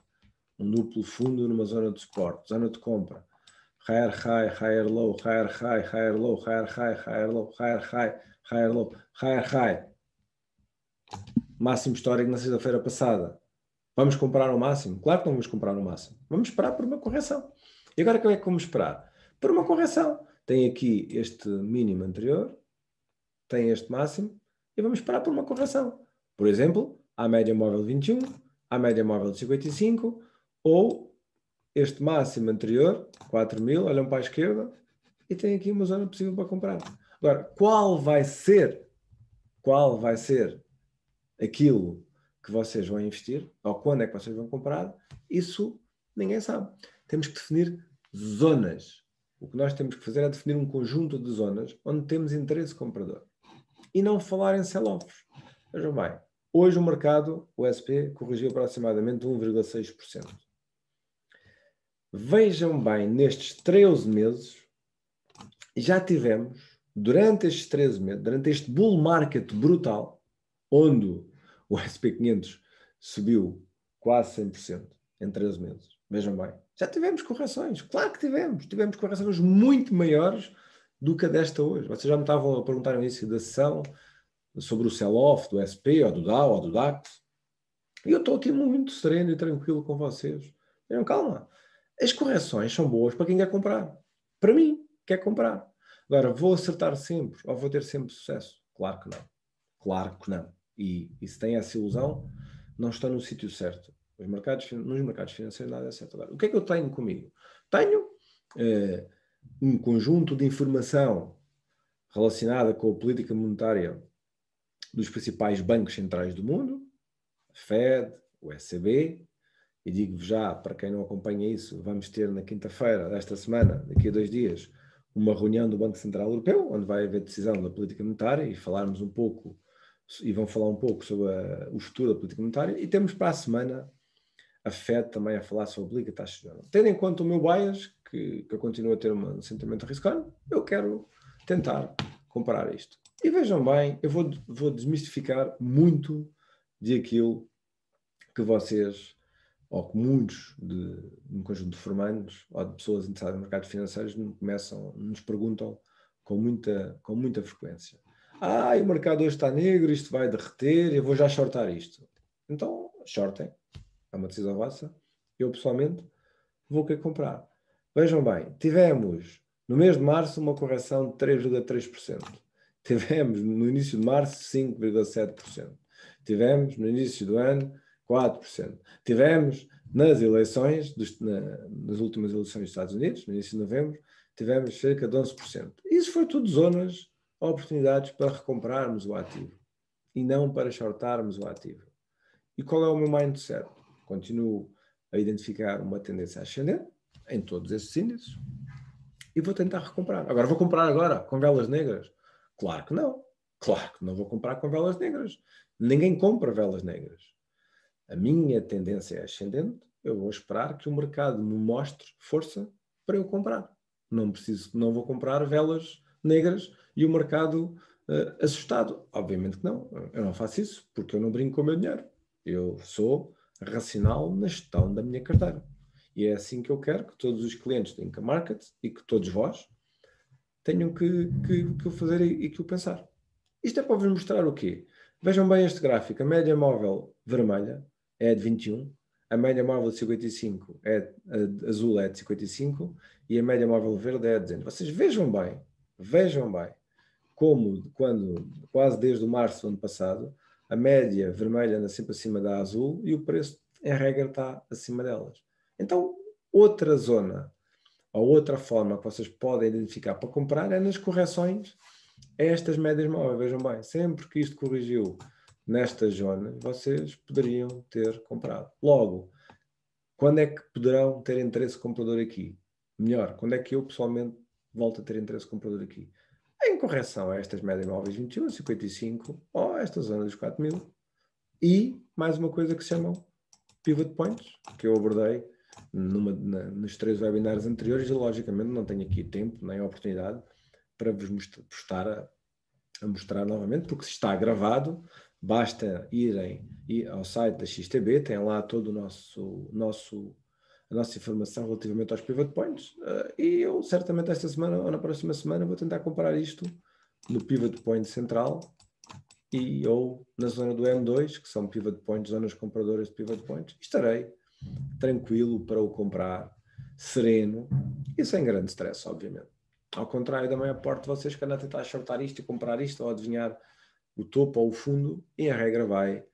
Um duplo fundo numa zona de suporte, zona de compra. Higher high, higher low, higher high, higher low, higher high, higher low, higher high, higher low, higher high. Máximo histórico na sexta-feira passada. Vamos comprar no máximo? Claro que não vamos comprar no máximo. Vamos esperar por uma correção. E agora como é que vamos esperar? Por uma correção. Tem aqui este mínimo anterior, tem este máximo, e vamos parar por uma conversão. Por exemplo, a média móvel 21, a média móvel de 55, ou este máximo anterior, 4.000, olham para a esquerda e tem aqui uma zona possível para comprar. Agora, qual vai ser, qual vai ser aquilo que vocês vão investir, ou quando é que vocês vão comprar, isso ninguém sabe. Temos que definir zonas. O que nós temos que fazer é definir um conjunto de zonas onde temos interesse comprador e não falar em sell-offs. Vejam bem, hoje o mercado, o SP, corrigiu aproximadamente 1,6%. Vejam bem, nestes 13 meses, já tivemos, durante estes 13 meses, durante este bull market brutal, onde o SP500 subiu quase 100% em 13 meses. Vejam bem, já tivemos correções, claro que tivemos, tivemos correções muito maiores do que a desta hoje. Vocês já me estavam a perguntar no início da sessão sobre o sell-off do SP, ou do Dow, ou do DAX. E eu estou aqui muito sereno e tranquilo com vocês. Tenham calma. As correções são boas para quem quer comprar. Para mim, quer comprar. Agora, vou acertar sempre ou vou ter sempre sucesso? Claro que não. Claro que não. E, e se tem essa ilusão, não está no sítio certo. Os mercados, nos mercados financeiros nada é certo. Agora, o que é que eu tenho comigo? Tenho eh, um conjunto de informação relacionada com a política monetária dos principais bancos centrais do mundo, a Fed, o ECB, e digo-vos já, para quem não acompanha isso, vamos ter na quinta-feira desta semana, daqui a dois dias, uma reunião do Banco Central Europeu, onde vai haver decisão da política monetária e falarmos um pouco, e vão falar um pouco sobre a, o futuro da política monetária, e temos para a semana a Fed também a falar sobre liga taxa de juros. Tendo em conta o meu bias, que, que eu continuo a ter um sentimento arriscado, eu quero tentar comparar isto. E vejam bem, eu vou, vou desmistificar muito de aquilo que vocês, ou que muitos de um conjunto de formandos ou de pessoas interessadas no mercado financeiro nos começam, nos perguntam com muita, com muita frequência. Ah, o mercado hoje está negro, isto vai derreter, eu vou já shortar isto. Então, shortem, é uma decisão vossa, eu pessoalmente vou querer comprar. Vejam bem, tivemos no mês de março uma correção de 3,3%. Tivemos no início de março 5,7%. Tivemos no início do ano 4%. Tivemos nas eleições, dos, na, nas últimas eleições dos Estados Unidos, no início de novembro, tivemos cerca de 11%. Isso foi tudo zonas, oportunidades para recomprarmos o ativo e não para shortarmos o ativo. E qual é o meu mindset? continuo a identificar uma tendência ascendente em todos esses índices e vou tentar recomprar. Agora, vou comprar agora com velas negras? Claro que não. Claro que não vou comprar com velas negras. Ninguém compra velas negras. A minha tendência é ascendente, eu vou esperar que o mercado me mostre força para eu comprar. Não preciso, não vou comprar velas negras e o mercado uh, assustado. Obviamente que não. Eu não faço isso porque eu não brinco com o meu dinheiro. Eu sou racional na gestão da minha carteira. E é assim que eu quero que todos os clientes da Inca Market e que todos vós tenham que, que, que o fazer e, e que o pensar. Isto é para vos mostrar o quê? Vejam bem este gráfico. A média móvel vermelha é de 21, a média móvel de 55 é a, azul é de 55 e a média móvel verde é de 200. Vocês vejam bem, vejam bem como quando quase desde o março do ano passado a média vermelha anda sempre acima da azul e o preço, em regra, está acima delas. Então, outra zona ou outra forma que vocês podem identificar para comprar é nas correções a é estas médias móveis. Vejam bem, sempre que isto corrigiu nestas zonas, vocês poderiam ter comprado. Logo, quando é que poderão ter interesse comprador aqui? Melhor, quando é que eu pessoalmente volto a ter interesse comprador aqui? em correção a estas médias móveis 21 55 ou a esta zona dos 4000. mil. E mais uma coisa que se chamam pivot points, que eu abordei numa, na, nos três webinars anteriores e logicamente não tenho aqui tempo nem oportunidade para vos mostrar a, a, mostrar novamente, porque se está gravado, basta irem ir ao site da XTB, tem lá todo o nosso, nosso nossa informação relativamente aos pivot points. Uh, e eu, certamente, esta semana ou na próxima semana, vou tentar comparar isto no pivot point central e ou na zona do M2, que são pivot points, zonas compradoras de pivot points. Estarei tranquilo para o comprar, sereno e sem grande stress, obviamente. Ao contrário da maior parte de vocês que andam a tentar shortar isto e comprar isto ou adivinhar o topo ou o fundo, e a regra vai,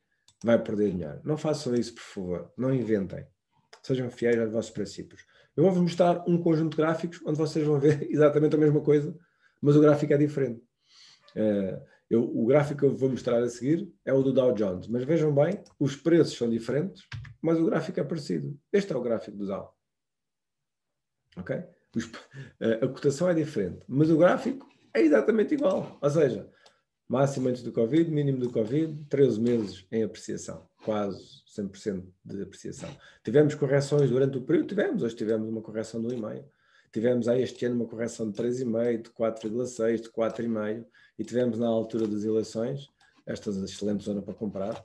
vai perder dinheiro. Não façam isso, por favor. Não inventem sejam fiéis aos vossos princípios. Eu vou-vos mostrar um conjunto de gráficos onde vocês vão ver exatamente a mesma coisa, mas o gráfico é diferente. Uh, eu, o gráfico que eu vou mostrar a seguir é o do Dow Jones, mas vejam bem, os preços são diferentes, mas o gráfico é parecido. Este é o gráfico do Dow. Ok? Os, uh, a cotação é diferente, mas o gráfico é exatamente igual. Ou seja, máximo antes do Covid, mínimo do Covid, 13 meses em apreciação quase 100% de apreciação. Tivemos correções durante o período? Tivemos. Hoje tivemos uma correção de 1,5. Tivemos aí este ano uma correção de 3,5, de 4,6, de 4,5. E tivemos na altura das eleições, esta excelente zona para comprar,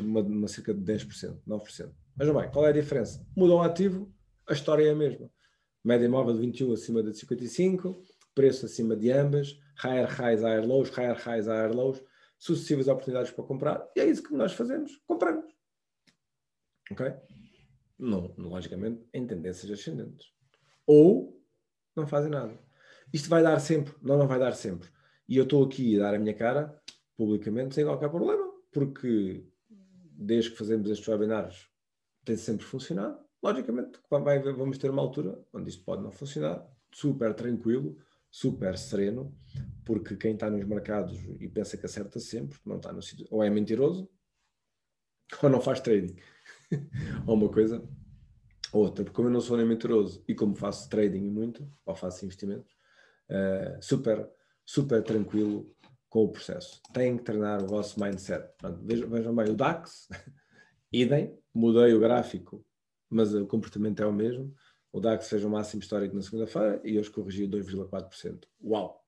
uma, uma cerca de 10%, 9%. Vejam bem, qual é a diferença? Mudou o ativo, a história é a mesma. Média móvel de 21 acima de 55, preço acima de ambas, higher highs, higher lows, higher highs, higher lows sucessivas oportunidades para comprar, e é isso que nós fazemos, compramos. Ok? Não, logicamente, em tendências ascendentes. Ou não fazem nada. Isto vai dar sempre, não, não vai dar sempre. E eu estou aqui a dar a minha cara publicamente sem qualquer problema, porque desde que fazemos estes webinars tem sempre funcionado. Logicamente, vamos ter uma altura onde isto pode não funcionar, super tranquilo, super sereno, porque quem está nos mercados e pensa que acerta sempre, não está no sítio, ou é mentiroso, ou não faz trading, ou uma coisa, ou outra, porque como eu não sou nem mentiroso e como faço trading muito, ou faço investimentos, eh, super, super tranquilo com o processo. tem que treinar o vosso mindset. Portanto, vejam, vejam bem, o DAX, idem, mudei o gráfico, mas o comportamento é o mesmo o DAX fez o máximo histórico na segunda-feira e hoje corrigiu 2,4%. Uau!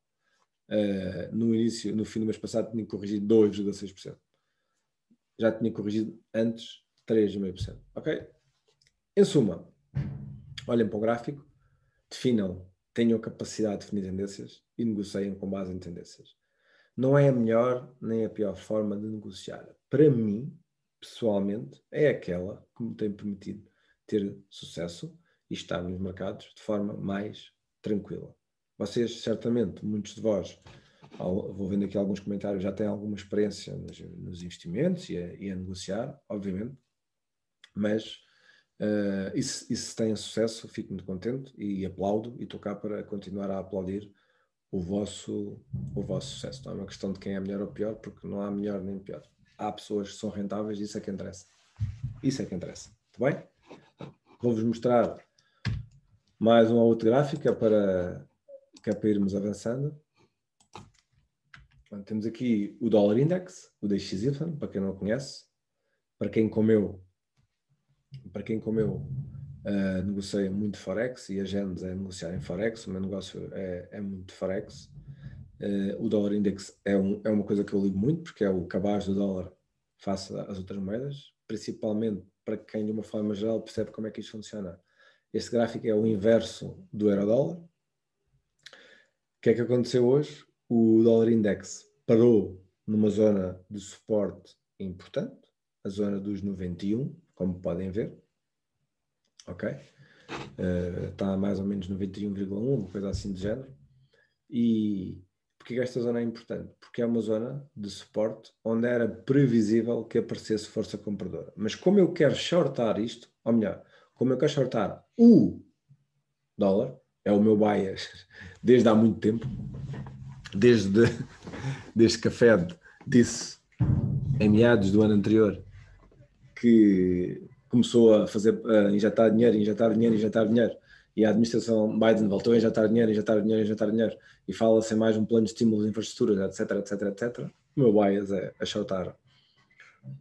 Uh, no início, no fim do mês passado, tinha corrigido 2,6%. Já tinha corrigido antes 3,5%. Ok? Em suma, olhem para o gráfico, definam, tenham capacidade de definir tendências e negociem com base em tendências. Não é a melhor nem a pior forma de negociar. Para mim, pessoalmente, é aquela que me tem permitido ter sucesso e estar nos mercados de forma mais tranquila. Vocês, certamente, muitos de vós, vou vendo aqui alguns comentários, já têm alguma experiência nos, nos investimentos e a, e a, negociar, obviamente, mas uh, e, se, têm sucesso, fico muito contente e, e aplaudo e estou cá para continuar a aplaudir o vosso, o vosso sucesso. Não é uma questão de quem é melhor ou pior, porque não há melhor nem pior. Há pessoas que são rentáveis, isso é que interessa. Isso é que interessa. Tudo bem? Vou-vos mostrar mais uma outra gráfica para, que é para irmos avançando. Bom, temos aqui o dólar index, o DXY, para quem não conhece. Para quem comeu, para quem comeu uh, negocia muito Forex e a gente é negociar em Forex, o meu negócio é, é muito Forex. Uh, o dólar index é, um, é uma coisa que eu ligo muito, porque é o cabaz do dólar face às outras moedas, principalmente para quem, de uma forma geral, percebe como é que isto funciona este gráfico é o inverso do euro-dólar. O que é que aconteceu hoje? O dólar index parou numa zona de suporte importante, a zona dos 91, como podem ver. Ok? Uh, está a mais ou menos 91,1, uma coisa assim de género. E porque esta zona é importante? Porque é uma zona de suporte onde era previsível que aparecesse força compradora. Mas como eu quero shortar isto, ou melhor, como eu quero shortar o dólar, é o meu bias desde há muito tempo, desde, desde que a Fed disse em meados do ano anterior que começou a fazer a injetar dinheiro, injetar dinheiro, injetar dinheiro. E a administração Biden voltou a injetar dinheiro, injetar dinheiro, injetar dinheiro. E fala-se em mais um plano de estímulo de infraestruturas, etc, etc, etc. O meu bias é shortar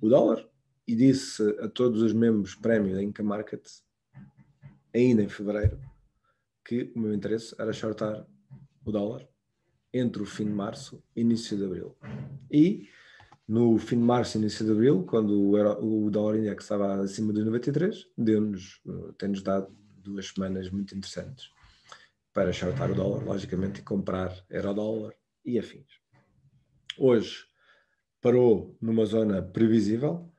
o dólar. E disse a todos os membros prémio da Inca Market ainda em fevereiro, que o meu interesse era shortar o dólar entre o fim de março e início de abril. E no fim de março e início de abril, quando o, dólar index é estava acima de 93, deu-nos, eh, tem-nos dado duas semanas muito interessantes para shortar o dólar, logicamente, e comprar euro-dólar e afins. Hoje parou numa zona previsível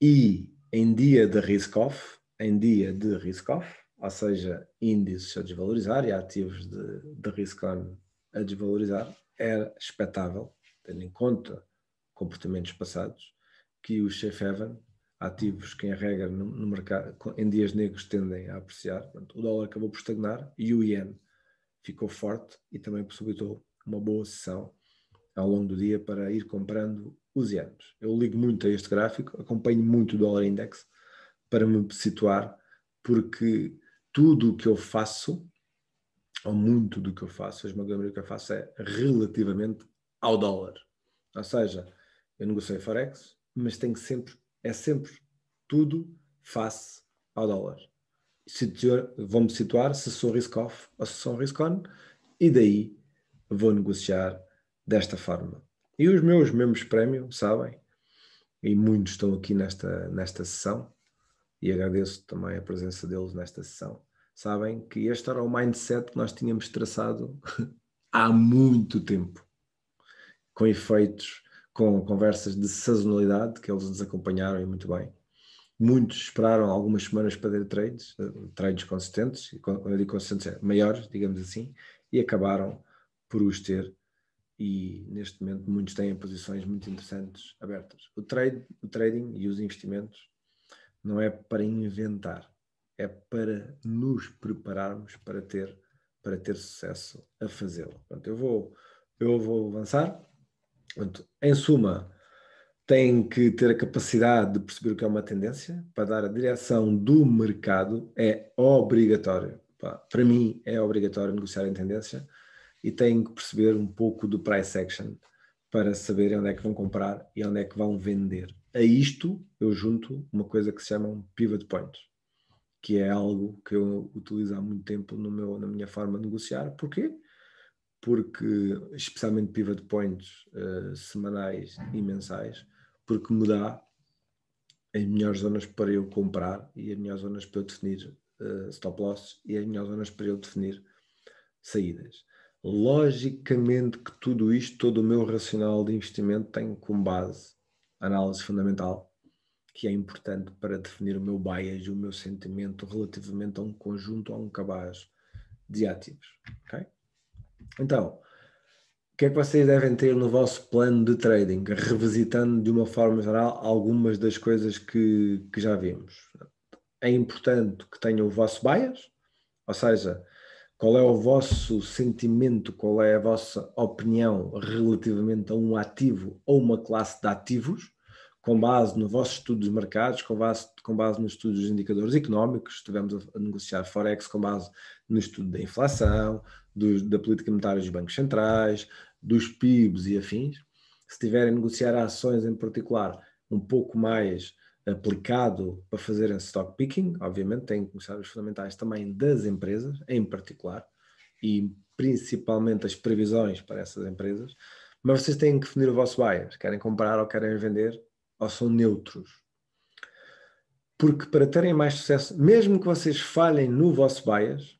e em dia de risk-off, em dia de risk-off, ou seja, índices a desvalorizar e ativos de, de risco a desvalorizar, era expectável, tendo em conta comportamentos passados, que os safe haven, ativos que em regra no, no mercado, em dias negros tendem a apreciar, portanto, o dólar acabou por estagnar e o iene ficou forte e também possibilitou uma boa sessão ao longo do dia para ir comprando os ienes. Eu ligo muito a este gráfico, acompanho muito o dólar index para me situar, porque tudo o que eu faço, ou muito do que eu faço, a esmagadora maioria do que eu faço é relativamente ao dólar. Ou seja, eu negocio Forex, mas tenho sempre, é sempre tudo face ao dólar. Vou-me situar se sou risk-off ou se sou risk-on, e daí vou negociar desta forma. E os meus membros prémio sabem, e muitos estão aqui nesta, nesta sessão, e agradeço também a presença deles nesta sessão. Sabem que este era o mindset que nós tínhamos traçado há muito tempo, com efeitos, com conversas de sazonalidade que eles nos acompanharam e muito bem. Muitos esperaram algumas semanas para ter trades, trades consistentes, e quando eu digo consistentes é maiores, digamos assim, e acabaram por os ter e neste momento muitos têm posições muito interessantes abertas. O, trade, o trading e os investimentos não é para inventar, é para nos prepararmos para ter, para ter sucesso a fazê-lo. Portanto, eu vou, eu vou avançar. Portanto, em suma, tem que ter a capacidade de perceber o que é uma tendência para dar a direção do mercado é obrigatório. Para mim é obrigatório negociar em tendência e tem que perceber um pouco do price action para saber onde é que vão comprar e onde é que vão vender a isto eu junto uma coisa que se chama um pivot point, que é algo que eu utilizo há muito tempo no meu, na minha forma de negociar. Porquê? Porque, especialmente pivot points uh, semanais e mensais, porque me dá as melhores zonas para eu comprar e as melhores zonas para eu definir uh, stop losses e as melhores zonas para eu definir saídas. Logicamente que tudo isto, todo o meu racional de investimento tem como base análise fundamental, que é importante para definir o meu bias, e o meu sentimento relativamente a um conjunto, a um cabaz de ativos. Okay? Então, o que é que vocês devem ter no vosso plano de trading, revisitando de uma forma geral algumas das coisas que, que já vimos? É importante que tenham o vosso bias, ou seja, qual é o vosso sentimento, qual é a vossa opinião relativamente a um ativo ou uma classe de ativos, com base no vosso estudo dos mercados, com base, com base nos estudos dos indicadores económicos, estivemos a, a negociar Forex com base no estudo da inflação, do, da política monetária dos bancos centrais, dos PIBs e afins. Se tiverem a negociar ações em particular um pouco mais aplicado para fazerem stock picking, obviamente têm que começar os fundamentais também das empresas, em particular, e principalmente as previsões para essas empresas, mas vocês têm que definir o vosso bias, querem comprar ou querem vender, ou são neutros. Porque para terem mais sucesso, mesmo que vocês falhem no vosso bias,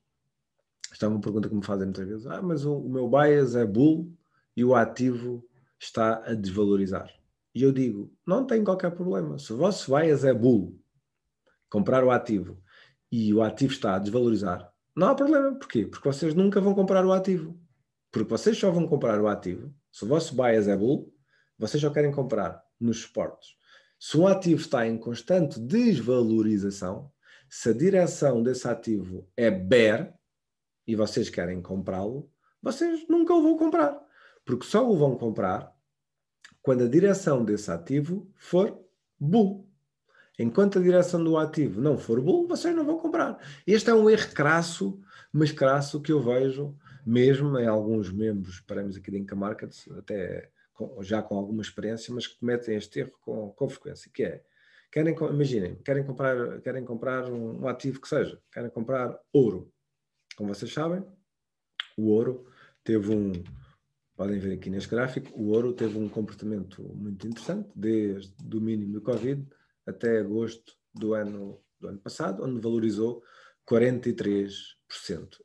esta é uma pergunta que me fazem muitas vezes, ah, mas o, o meu bias é bull e o ativo está a desvalorizar. E eu digo, não tem qualquer problema. Se o vosso bias é Bulo comprar o ativo e o ativo está a desvalorizar, não há problema. Porquê? Porque vocês nunca vão comprar o ativo. Porque vocês só vão comprar o ativo. Se o vosso bias é bull, vocês só querem comprar nos suportes. Se um ativo está em constante desvalorização, se a direção desse ativo é bear e vocês querem comprá-lo, vocês nunca o vão comprar. Porque só o vão comprar quando a direção desse ativo for bull. Enquanto a direção do ativo não for bull, vocês não vão comprar. Este é um erro crasso, mas crasso que eu vejo mesmo em alguns membros, paramos aqui da Inca Markets, até com, já com alguma experiência, mas que cometem este erro com, com frequência, que é, querem, imaginem, querem comprar, querem comprar um, um ativo que seja, querem comprar ouro. Como vocês sabem, o ouro teve um, podem ver aqui neste gráfico, o ouro teve um comportamento muito interessante, desde o mínimo do Covid até agosto do ano, do ano passado, onde valorizou 43%.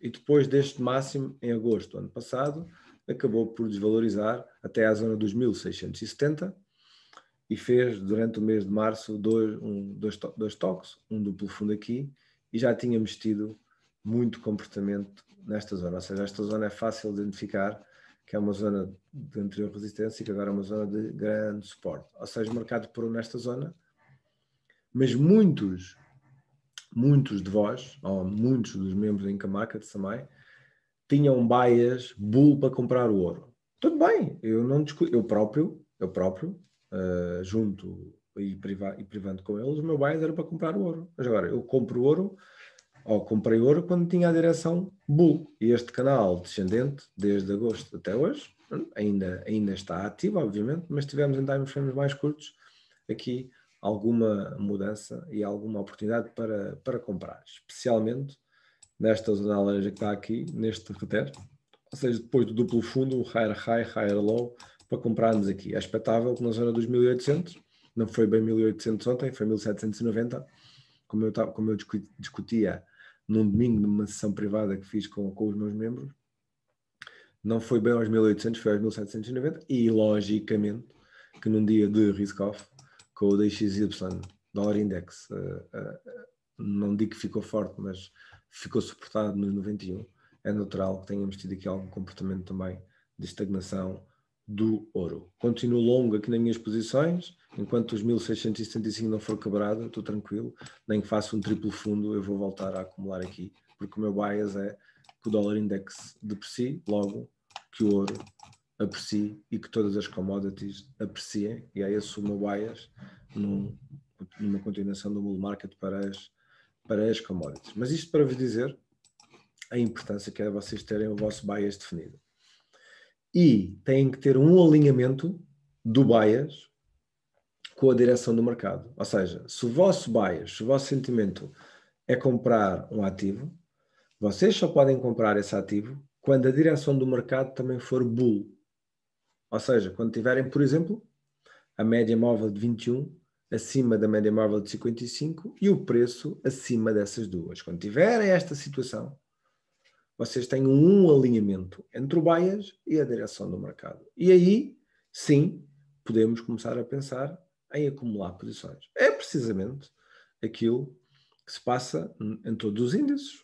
E depois deste máximo, em agosto do ano passado, acabou por desvalorizar até à zona dos 1670 e fez durante o mês de março dois, um, dois, dois toques, um duplo fundo aqui, e já tínhamos tido muito comportamento nesta zona. Ou seja, esta zona é fácil de identificar que é uma zona de anterior resistência e que agora é uma zona de grande suporte. Ou seja, o mercado parou nesta zona, mas muitos, muitos de vós, ou muitos dos membros da Incamaca de Samai, tinham baias bull para comprar o ouro. Tudo bem, eu não discuto, eu próprio, eu próprio, uh, junto e, priva, e privando com eles, o meu bias era para comprar o ouro. Mas agora, eu compro o ouro ou comprei ouro quando tinha a direção Bull. E este canal descendente, desde agosto até hoje, ainda, ainda está ativo, obviamente, mas tivemos em time frames mais curtos aqui alguma mudança e alguma oportunidade para, para comprar, especialmente nesta zona laranja que está aqui, neste reter, ou seja, depois do duplo fundo, higher high, higher low, para comprarmos aqui. É expectável que na zona dos 1800, não foi bem 1800 ontem, foi 1790, como eu, como eu discutia num domingo, numa sessão privada que fiz com, com os meus membros. Não foi bem aos 1800, foi aos 1790, e logicamente que num dia de risk-off, com o DXY, dólar index, uh, uh, não digo que ficou forte, mas ficou suportado nos 91, é natural que tenhamos tido aqui algum comportamento também de estagnação, do ouro. Continuo longo aqui nas minhas posições, enquanto os 1675 não for quebrado, estou tranquilo, nem que faça um triplo fundo, eu vou voltar a acumular aqui, porque o meu bias é que o dólar index deprecie, logo que o ouro aprecie e que todas as commodities apreciem, e é esse o meu bias num, numa continuação do bull market para as, para as commodities. Mas isto para vos dizer a importância que é vocês terem o vosso bias definido e têm que ter um alinhamento do bias com a direção do mercado. Ou seja, se o vosso bias, se o vosso sentimento é comprar um ativo, vocês só podem comprar esse ativo quando a direção do mercado também for bull. Ou seja, quando tiverem, por exemplo, a média móvel de 21 acima da média móvel de 55 e o preço acima dessas duas. Quando tiverem esta situação, vocês têm um alinhamento entre o bias e a direção do mercado. E aí, sim, podemos começar a pensar em acumular posições. É precisamente aquilo que se passa em todos os índices,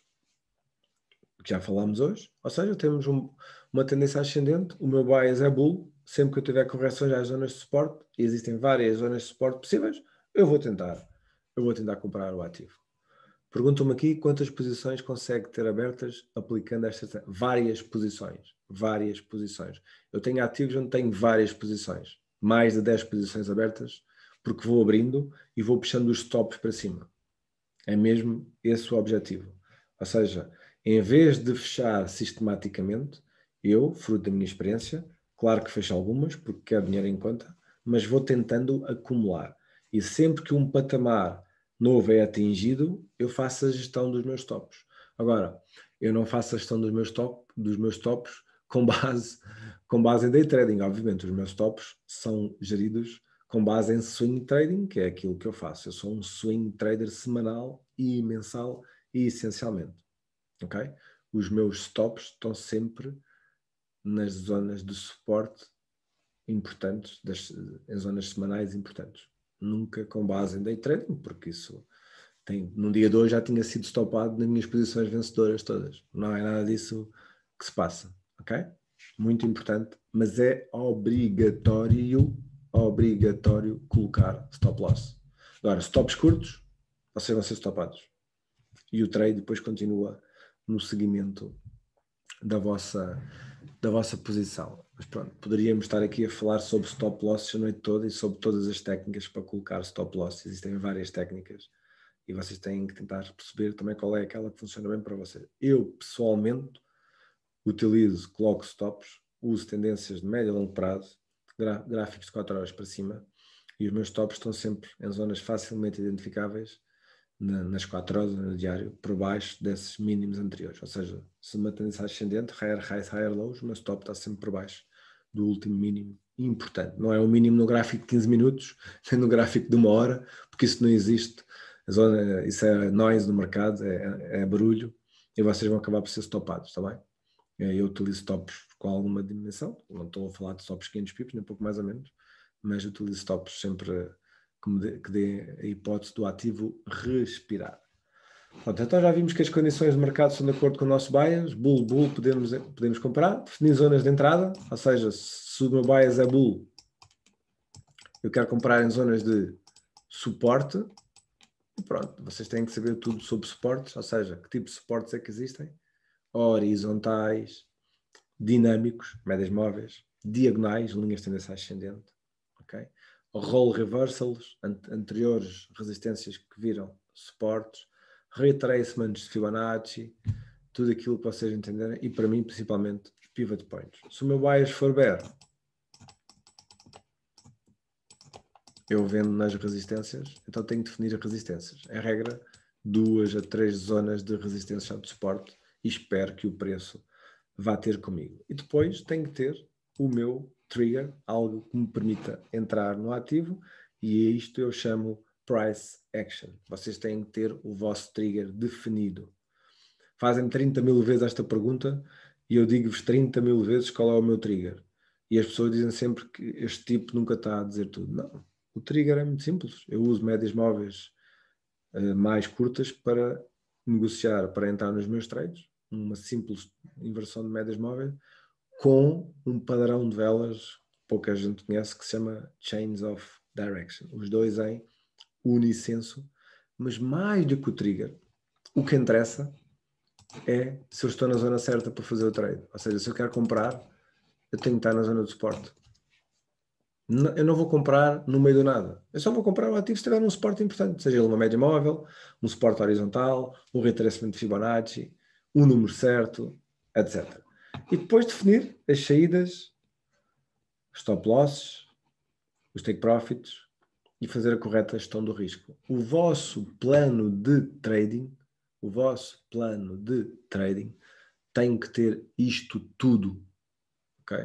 que já falámos hoje. Ou seja, temos um, uma tendência ascendente, o meu bias é bull, sempre que eu tiver correções às zonas de suporte, e existem várias zonas de suporte possíveis, eu vou tentar, eu vou tentar comprar o ativo. Perguntam-me aqui quantas posições consegue ter abertas aplicando estas várias posições. Várias posições. Eu tenho ativos onde tenho várias posições, mais de 10 posições abertas, porque vou abrindo e vou puxando os tops para cima. É mesmo esse o objetivo. Ou seja, em vez de fechar sistematicamente, eu, fruto da minha experiência, claro que fecho algumas, porque quero dinheiro em conta, mas vou tentando acumular. E sempre que um patamar novo é atingido, eu faço a gestão dos meus tops. Agora, eu não faço a gestão dos meus, top, dos meus tops com base, com base em day trading. Obviamente, os meus tops são geridos com base em swing trading, que é aquilo que eu faço. Eu sou um swing trader semanal e mensal e essencialmente. Ok? Os meus stops estão sempre nas zonas de suporte importantes, das, em zonas semanais importantes nunca com base em day trading, porque isso tem, num dia de hoje já tinha sido stopado nas minhas posições vencedoras todas. Não é nada disso que se passa, ok? Muito importante, mas é obrigatório, obrigatório colocar stop loss. Agora, stops curtos, vocês vão ser stopados. E o trade depois continua no seguimento da vossa da vossa posição. Mas pronto, poderíamos estar aqui a falar sobre stop losses a noite toda e sobre todas as técnicas para colocar stop losses. Existem várias técnicas e vocês têm que tentar perceber também qual é aquela que funciona bem para vocês. Eu, pessoalmente, utilizo, coloco stops, uso tendências de médio e longo prazo, gráficos de 4 horas para cima, e os meus stops estão sempre em zonas facilmente identificáveis na, nas 4 horas no diário, por baixo desses mínimos anteriores. Ou seja, se uma tendência ascendente, higher highs, higher lows, mas top está sempre por baixo do último mínimo importante. Não é o mínimo no gráfico de 15 minutos, nem no gráfico de uma hora, porque isso não existe. A zona, isso é noise no mercado, é, é, é barulho, e vocês vão acabar por ser stopados, está bem? É, eu utilizo tops com alguma dimensão, não estou a falar de tops 500 pips, nem pouco mais ou menos, mas utilizo tops sempre que, dê, a hipótese do ativo respirar. Pronto, então já vimos que as condições de mercado são de acordo com o nosso bias, bull, bull podemos, podemos comprar, definir zonas de entrada, ou seja, se o meu bias é bull, eu quero comprar em zonas de suporte, e pronto, vocês têm que saber tudo sobre suportes, ou seja, que tipo de suportes é que existem, horizontais, dinâmicos, médias móveis, diagonais, linhas de tendência ascendente, ok? roll reversals, an anteriores resistências que viram suportes, retracements de Fibonacci, tudo aquilo para vocês entenderem e para mim principalmente os pivot points. Se o meu bias for bear, eu vendo nas resistências, então tenho que definir as resistências. Em regra, duas a três zonas de resistência de suporte e espero que o preço vá ter comigo. E depois tenho que ter o meu trigger, algo que me permita entrar no ativo, e a isto eu chamo price action. Vocês têm que ter o vosso trigger definido. Fazem 30 mil vezes esta pergunta e eu digo-vos 30 mil vezes qual é o meu trigger. E as pessoas dizem sempre que este tipo nunca está a dizer tudo. Não. O trigger é muito simples. Eu uso médias móveis uh, mais curtas para negociar, para entrar nos meus trades. Uma simples inversão de médias móveis com um padrão de velas que pouca gente conhece que se chama Chains of Direction. Os dois em unicenso, mas mais do que o trigger, o que interessa é se eu estou na zona certa para fazer o trade. Ou seja, se eu quero comprar, eu tenho que estar na zona de suporte. Eu não vou comprar no meio do nada. Eu só vou comprar o ativo se tiver um suporte importante, seja ele uma média móvel, um suporte horizontal, um retracement de Fibonacci, um número certo, etc. E depois definir as saídas, os stop losses, os take profits e fazer a correta gestão do risco. O vosso plano de trading, o vosso plano de trading tem que ter isto tudo, ok?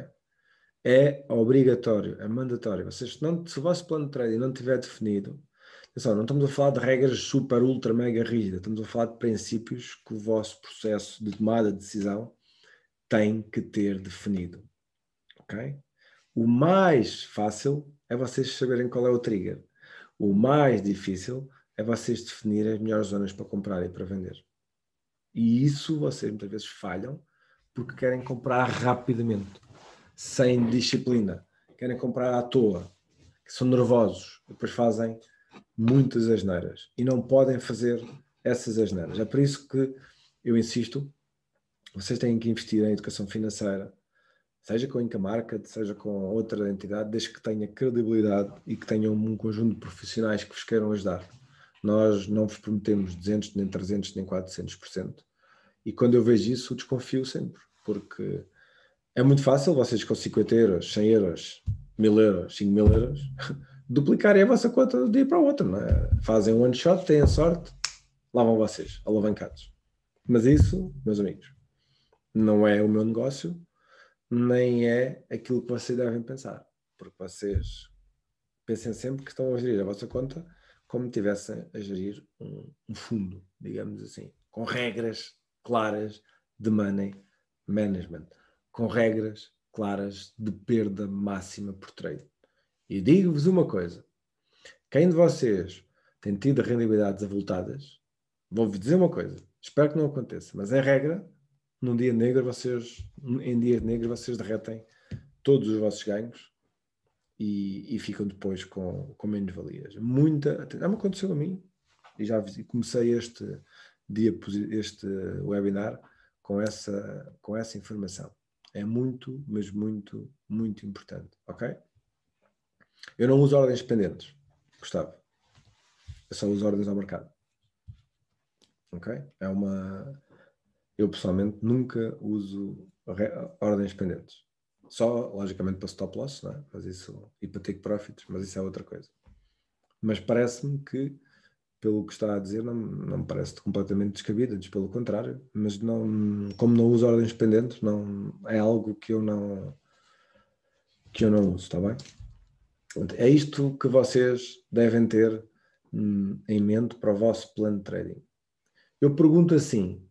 É obrigatório, é mandatório. Vocês, não, se o vosso plano de trading não tiver definido, atenção, não estamos a falar de regras super, ultra, mega rígidas, estamos a falar de princípios que o vosso processo de tomada de decisão tem que ter definido. Ok? O mais fácil é vocês saberem qual é o trigger. O mais difícil é vocês definirem as melhores zonas para comprar e para vender. E isso vocês muitas vezes falham porque querem comprar rapidamente, sem disciplina, querem comprar à toa, são nervosos, depois fazem muitas asneiras e não podem fazer essas asneiras. É por isso que eu insisto vocês têm que investir em educação financeira, seja com Incamarket, seja com outra entidade, desde que tenha credibilidade e que tenham um conjunto de profissionais que vos queiram ajudar. Nós não vos prometemos 200, nem 300, nem 400%. E quando eu vejo isso, desconfio sempre, porque é muito fácil vocês com 50 euros, 100 euros, 1000 euros, 5000 euros, duplicarem a vossa conta de dia para o outro, não é? Fazem um one shot, têm a sorte, lá vão vocês, alavancados. Mas isso, meus amigos, não é o meu negócio, nem é aquilo que vocês devem pensar. Porque vocês pensem sempre que estão a gerir a vossa conta como estivessem a gerir um, um fundo, digamos assim, com regras claras de money management, com regras claras de perda máxima por trade. E digo-vos uma coisa: quem de vocês tem tido rendibilidades avultadas, vou-vos dizer uma coisa, espero que não aconteça, mas em é regra, num dia negro vocês, em dias negros vocês derretem todos os vossos ganhos e, e ficam depois com, com menos valias. Muita, não me aconteceu a mim e já comecei este dia este webinar com essa com essa informação. É muito, mas muito, muito importante, ok? Eu não uso ordens pendentes, Gustavo. Eu só uso ordens ao mercado. Ok? É uma eu pessoalmente nunca uso ordens pendentes. Só, logicamente, para stop loss, não é? Mas isso, e para take profits, mas isso é outra coisa. Mas parece-me que, pelo que está a dizer, não, não me parece completamente descabido, antes pelo contrário, mas não, como não uso ordens pendentes, não, é algo que eu não, que eu não uso, está bem? É isto que vocês devem ter hum, em mente para o vosso plano de trading. Eu pergunto assim,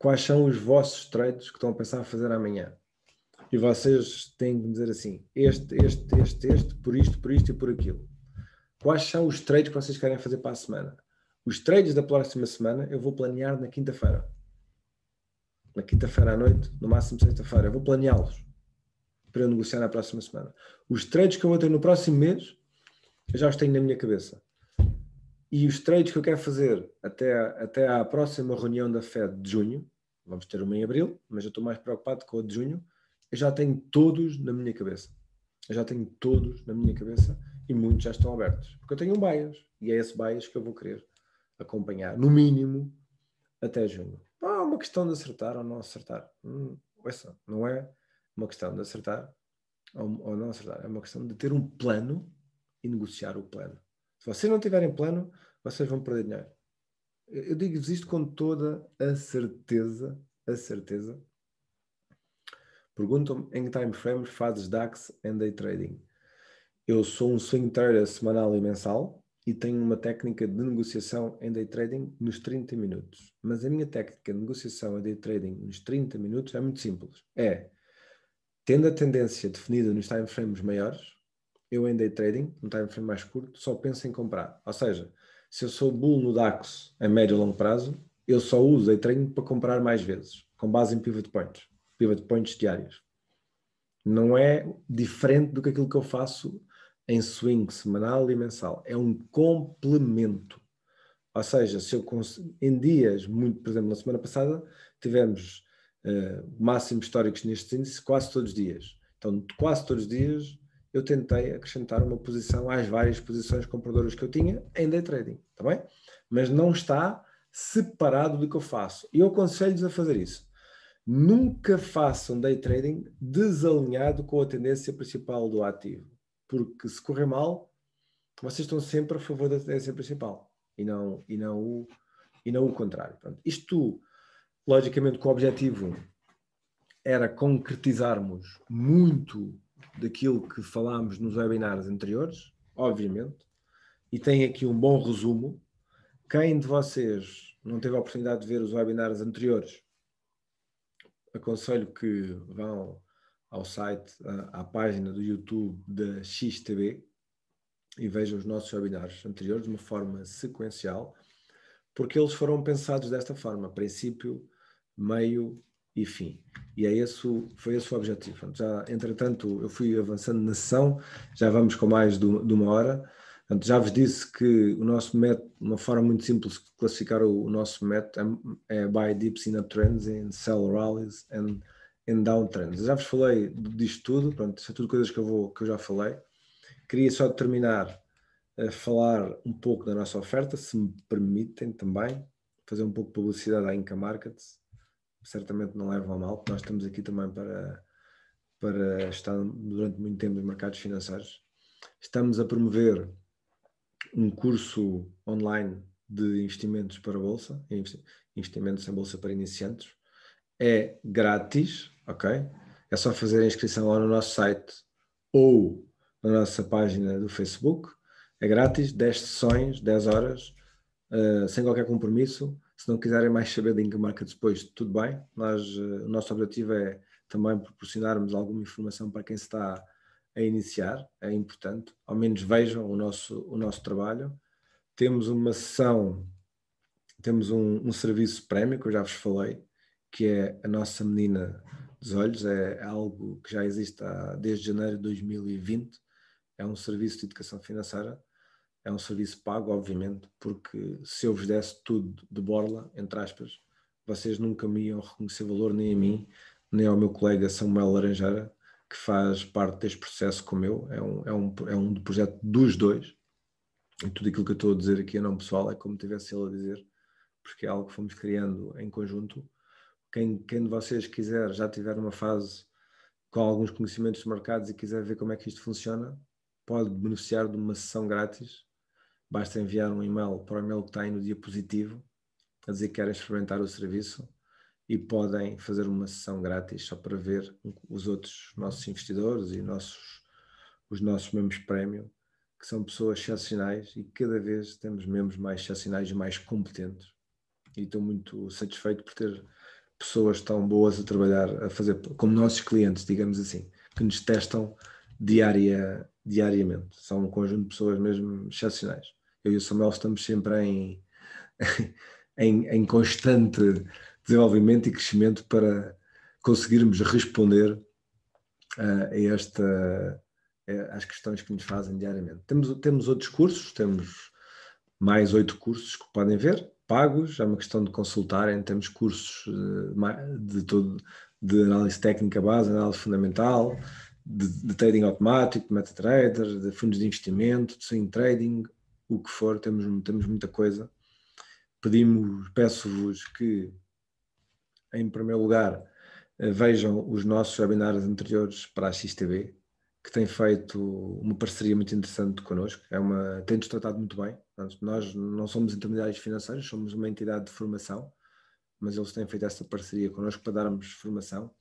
quais são os vossos trades que estão a pensar fazer amanhã. E vocês têm que dizer assim: este, este, este, este, por isto, por isto e por aquilo. Quais são os trades que vocês querem fazer para a semana? Os trades da próxima semana eu vou planear na quinta-feira. Na quinta-feira à noite, no máximo sexta-feira. Eu vou planeá-los para negociar na próxima semana. Os trades que eu vou ter no próximo mês, eu já os tenho na minha cabeça. E os trades que eu quero fazer até, até à próxima reunião da Fed de junho, vamos ter uma em abril, mas eu estou mais preocupado com a de junho, eu já tenho todos na minha cabeça. Eu já tenho todos na minha cabeça e muitos já estão abertos. Porque eu tenho um bias e é esse bias que eu vou querer acompanhar, no mínimo, até junho. Não é uma questão de acertar ou não acertar. Hum, essa não é uma questão de acertar ou, ou não acertar. É uma questão de ter um plano e negociar o plano. Se vocês não tiverem plano, vocês vão perder dinheiro. Eu digo-vos isto com toda a certeza, a certeza. Perguntam-me em que time frames fazes DAX and day trading. Eu sou um swing trader semanal e mensal e tenho uma técnica de negociação em day trading nos 30 minutos. Mas a minha técnica de negociação em day trading nos 30 minutos é muito simples. É, tendo a tendência definida nos time frames maiores, eu em day trading, um time frame mais curto, só penso em comprar. Ou seja, se eu sou bull no DAX a médio e longo prazo, eu só uso day trading para comprar mais vezes, com base em pivot points, pivot points diários. Não é diferente do que aquilo que eu faço em swing semanal e mensal. É um complemento. Ou seja, se eu em dias muito, por exemplo, na semana passada, tivemos uh, eh, máximos históricos neste índices quase todos os dias. Então, quase todos os dias eu tentei acrescentar uma posição às várias posições compradoras que eu tinha em day trading, está bem? Mas não está separado do que eu faço. E eu aconselho-vos a fazer isso. Nunca façam day trading desalinhado com a tendência principal do ativo, porque se correr mal, vocês estão sempre a favor da tendência principal e não, e não, o, e não o contrário. Pronto. Isto, logicamente, com o objetivo era concretizarmos muito daquilo que falámos nos webinars anteriores, obviamente, e tem aqui um bom resumo. Quem de vocês não teve a oportunidade de ver os webinars anteriores, aconselho que vão ao site, à, página do YouTube da XTB e vejam os nossos webinars anteriores de uma forma sequencial, porque eles foram pensados desta forma: princípio, meio enfim. E é esse, foi esse o objetivo. Já, entretanto, eu fui avançando na sessão, já vamos com mais de, uma hora. Portanto, já vos disse que o nosso método, uma forma muito simples de classificar o, o nosso método é, é buy dips in uptrends and sell rallies and, downtrends. Já vos falei disto tudo, pronto, são é tudo coisas que eu, vou, que eu já falei. Queria só terminar a eh, falar um pouco da nossa oferta, se me permitem também, fazer um pouco de publicidade à Inca Markets certamente não levam a mal, nós estamos aqui também para, para estar durante muito tempo nos mercados financeiros. Estamos a promover um curso online de investimentos para bolsa, investimentos em bolsa para iniciantes. É grátis, ok? É só fazer a inscrição lá no nosso site ou na nossa página do Facebook. É grátis, 10 sessões, 10 horas, uh, sem qualquer compromisso se não quiserem mais saber da Inca Marca depois, tudo bem. Nós, eh, o nosso objetivo é também proporcionarmos alguma informação para quem está a iniciar, é importante. Ao menos vejam o nosso, o nosso trabalho. Temos uma sessão, temos um, um serviço prémio, que eu já vos falei, que é a nossa menina dos olhos, é algo que já existe há, desde janeiro de 2020. É um serviço de educação financeira é um serviço pago, obviamente, porque se eu vos desse tudo de borla, entre aspas, vocês nunca me iam reconhecer valor nem a mim, nem ao meu colega Samuel Laranjara, que faz parte deste processo como eu, é um, é um, é um projeto dos dois, e tudo aquilo que eu estou a dizer aqui a não pessoal é como tivesse ele a dizer, porque é algo que fomos criando em conjunto. Quem, quem de vocês quiser já tiver uma fase com alguns conhecimentos marcados e quiser ver como é que isto funciona, pode beneficiar de uma sessão grátis basta enviar um e-mail para o e-mail que está aí no diapositivo, a dizer que querem experimentar o serviço e podem fazer uma sessão grátis só para ver os outros nossos investidores e nossos, os nossos membros prémio, que são pessoas excepcionais e cada vez temos membros mais excepcionais e mais competentes. E estou muito satisfeito por ter pessoas tão boas a trabalhar, a fazer como nossos clientes, digamos assim, que nos testam diária, diariamente. São um conjunto de pessoas mesmo excepcionais eu e o Samuel estamos sempre em, em, em constante desenvolvimento e crescimento para conseguirmos responder uh, a esta uh, às questões que nos fazem diariamente. Temos, temos outros cursos, temos mais oito cursos que podem ver, pagos, é uma questão de consultarem, temos cursos eh, de, todo, de análise técnica base, análise fundamental, de, de trading automático, de MetaTrader, de fundos de investimento, de swing trading, o que for, temos, temos muita coisa. Pedimos, peço-vos que, em primeiro lugar, eh, vejam os nossos webinars anteriores para a XTB, que tem feito uma parceria muito interessante connosco, é uma, tem-nos tratado muito bem. Portanto, nós não somos intermediários financeiros, somos uma entidade de formação, mas eles têm feito essa parceria connosco para darmos formação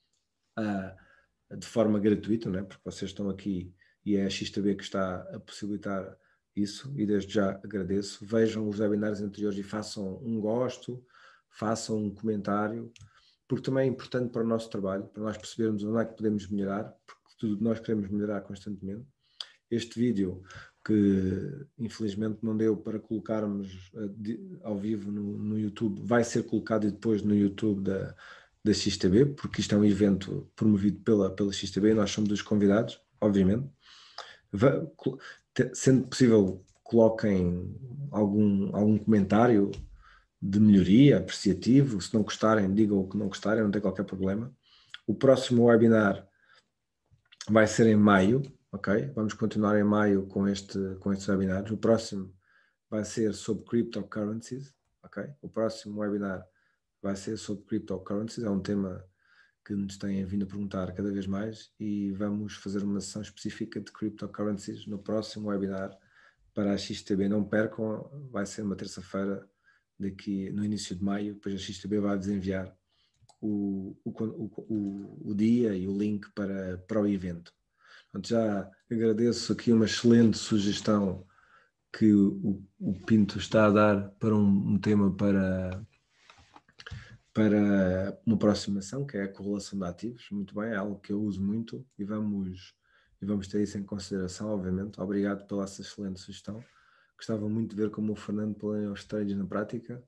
uh, de forma gratuita, não é? porque vocês estão aqui e é a XTB que está a possibilitar isso e desde já agradeço. Vejam os webinars anteriores e façam um gosto, façam um comentário, porque também é importante para o nosso trabalho, para nós percebermos onde é que podemos melhorar, porque tudo nós queremos melhorar constantemente. Este vídeo, que infelizmente não deu para colocarmos eh, ao vivo no, no YouTube, vai ser colocado depois no YouTube da, da XTB, porque isto é um evento promovido pela, pela XTB, nós somos os convidados, obviamente sendo possível, coloquem algum, algum comentário de melhoria, apreciativo. Se não gostarem, digam o que não gostarem, não tem qualquer problema. O próximo webinar vai ser em maio, ok? Vamos continuar em maio com, este, com estes webinars. O próximo vai ser sobre cryptocurrencies, ok? O próximo webinar vai ser sobre cryptocurrencies, é um tema que nos têm vindo a perguntar cada vez mais e vamos fazer uma sessão específica de cryptocurrencies no próximo webinar para a XTB. Não percam, vai ser uma terça-feira daqui no início de maio, depois a XTB vai desenviar o, o, o, o dia e o link para, para o evento. já agradeço aqui uma excelente sugestão que o, o Pinto está a dar para um, um tema para, para uma aproximação, que é a correlação de ativos. Muito bem, é algo que eu uso muito e vamos, e vamos ter isso em consideração, obviamente. Obrigado pela essa excelente sugestão. Gostava muito de ver como o Fernando planeia os trades na prática.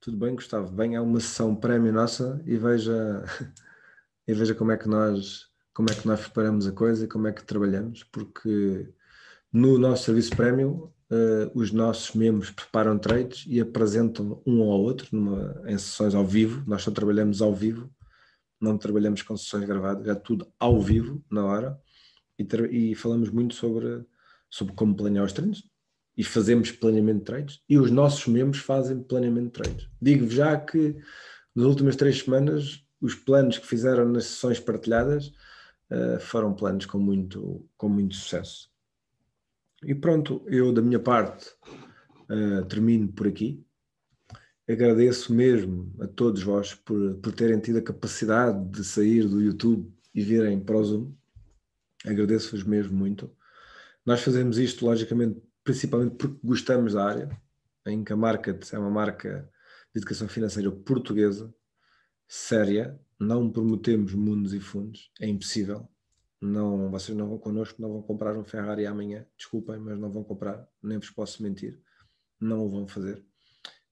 Tudo bem, Gustavo? Venha a é uma sessão prémio nossa e veja, e veja como é que nós como é que nós preparamos a coisa e como é que trabalhamos, porque no nosso serviço prémio uh, os nossos membros preparam trades e apresentam um ao outro numa, em sessões ao vivo. Nós só trabalhamos ao vivo, não trabalhamos com sessões gravadas, é tudo ao vivo, na hora. E, e falamos muito sobre, sobre como planear os trades e fazemos planeamento de trades e os nossos membros fazem planeamento de trades. Digo-vos já que nas últimas três semanas os planos que fizeram nas sessões partilhadas uh, foram planos com muito, com muito sucesso. E pronto, eu da minha parte uh, termino por aqui. Agradeço mesmo a todos vós por, por terem tido a capacidade de sair do YouTube e virem para o Zoom. Agradeço-vos mesmo muito. Nós fazemos isto, logicamente, principalmente porque gostamos da área, em que a Market é uma marca de educação financeira portuguesa, séria, não prometemos mundos e fundos, é impossível não, vocês não vão connosco, não vão comprar um Ferrari amanhã, desculpem, mas não vão comprar, nem vos posso mentir, não o vão fazer,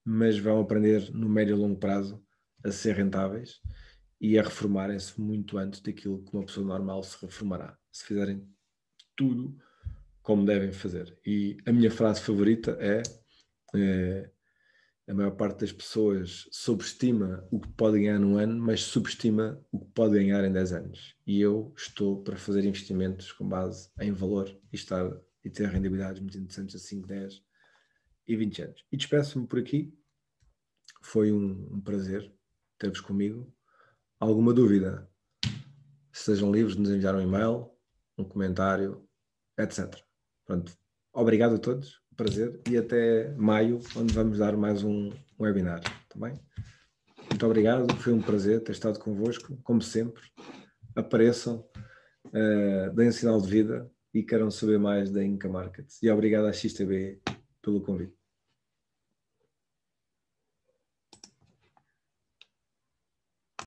mas vão aprender no médio e longo prazo a ser rentáveis e a reformarem-se muito antes daquilo que uma pessoa normal se reformará, se fizerem tudo como devem fazer. E a minha frase favorita é, é a maior parte das pessoas subestima o que pode ganhar num ano, mas subestima o que pode ganhar em 10 anos. E eu estou para fazer investimentos com base em valor e, estar, e ter rendibilidades muito interessantes a 5, 10 e 20 anos. E despeço-me por aqui. Foi um, um prazer ter-vos comigo. Alguma dúvida? Sejam livres de nos enviar um e-mail, um comentário, etc. Pronto. Obrigado a todos prazer e até maio, onde vamos dar mais um webinar, tá bem? Muito obrigado, foi um prazer ter estado convosco, como sempre. Apareçam, uh, deem sinal de vida e queiram saber mais da Inca Markets. E obrigado à XTB pelo convite.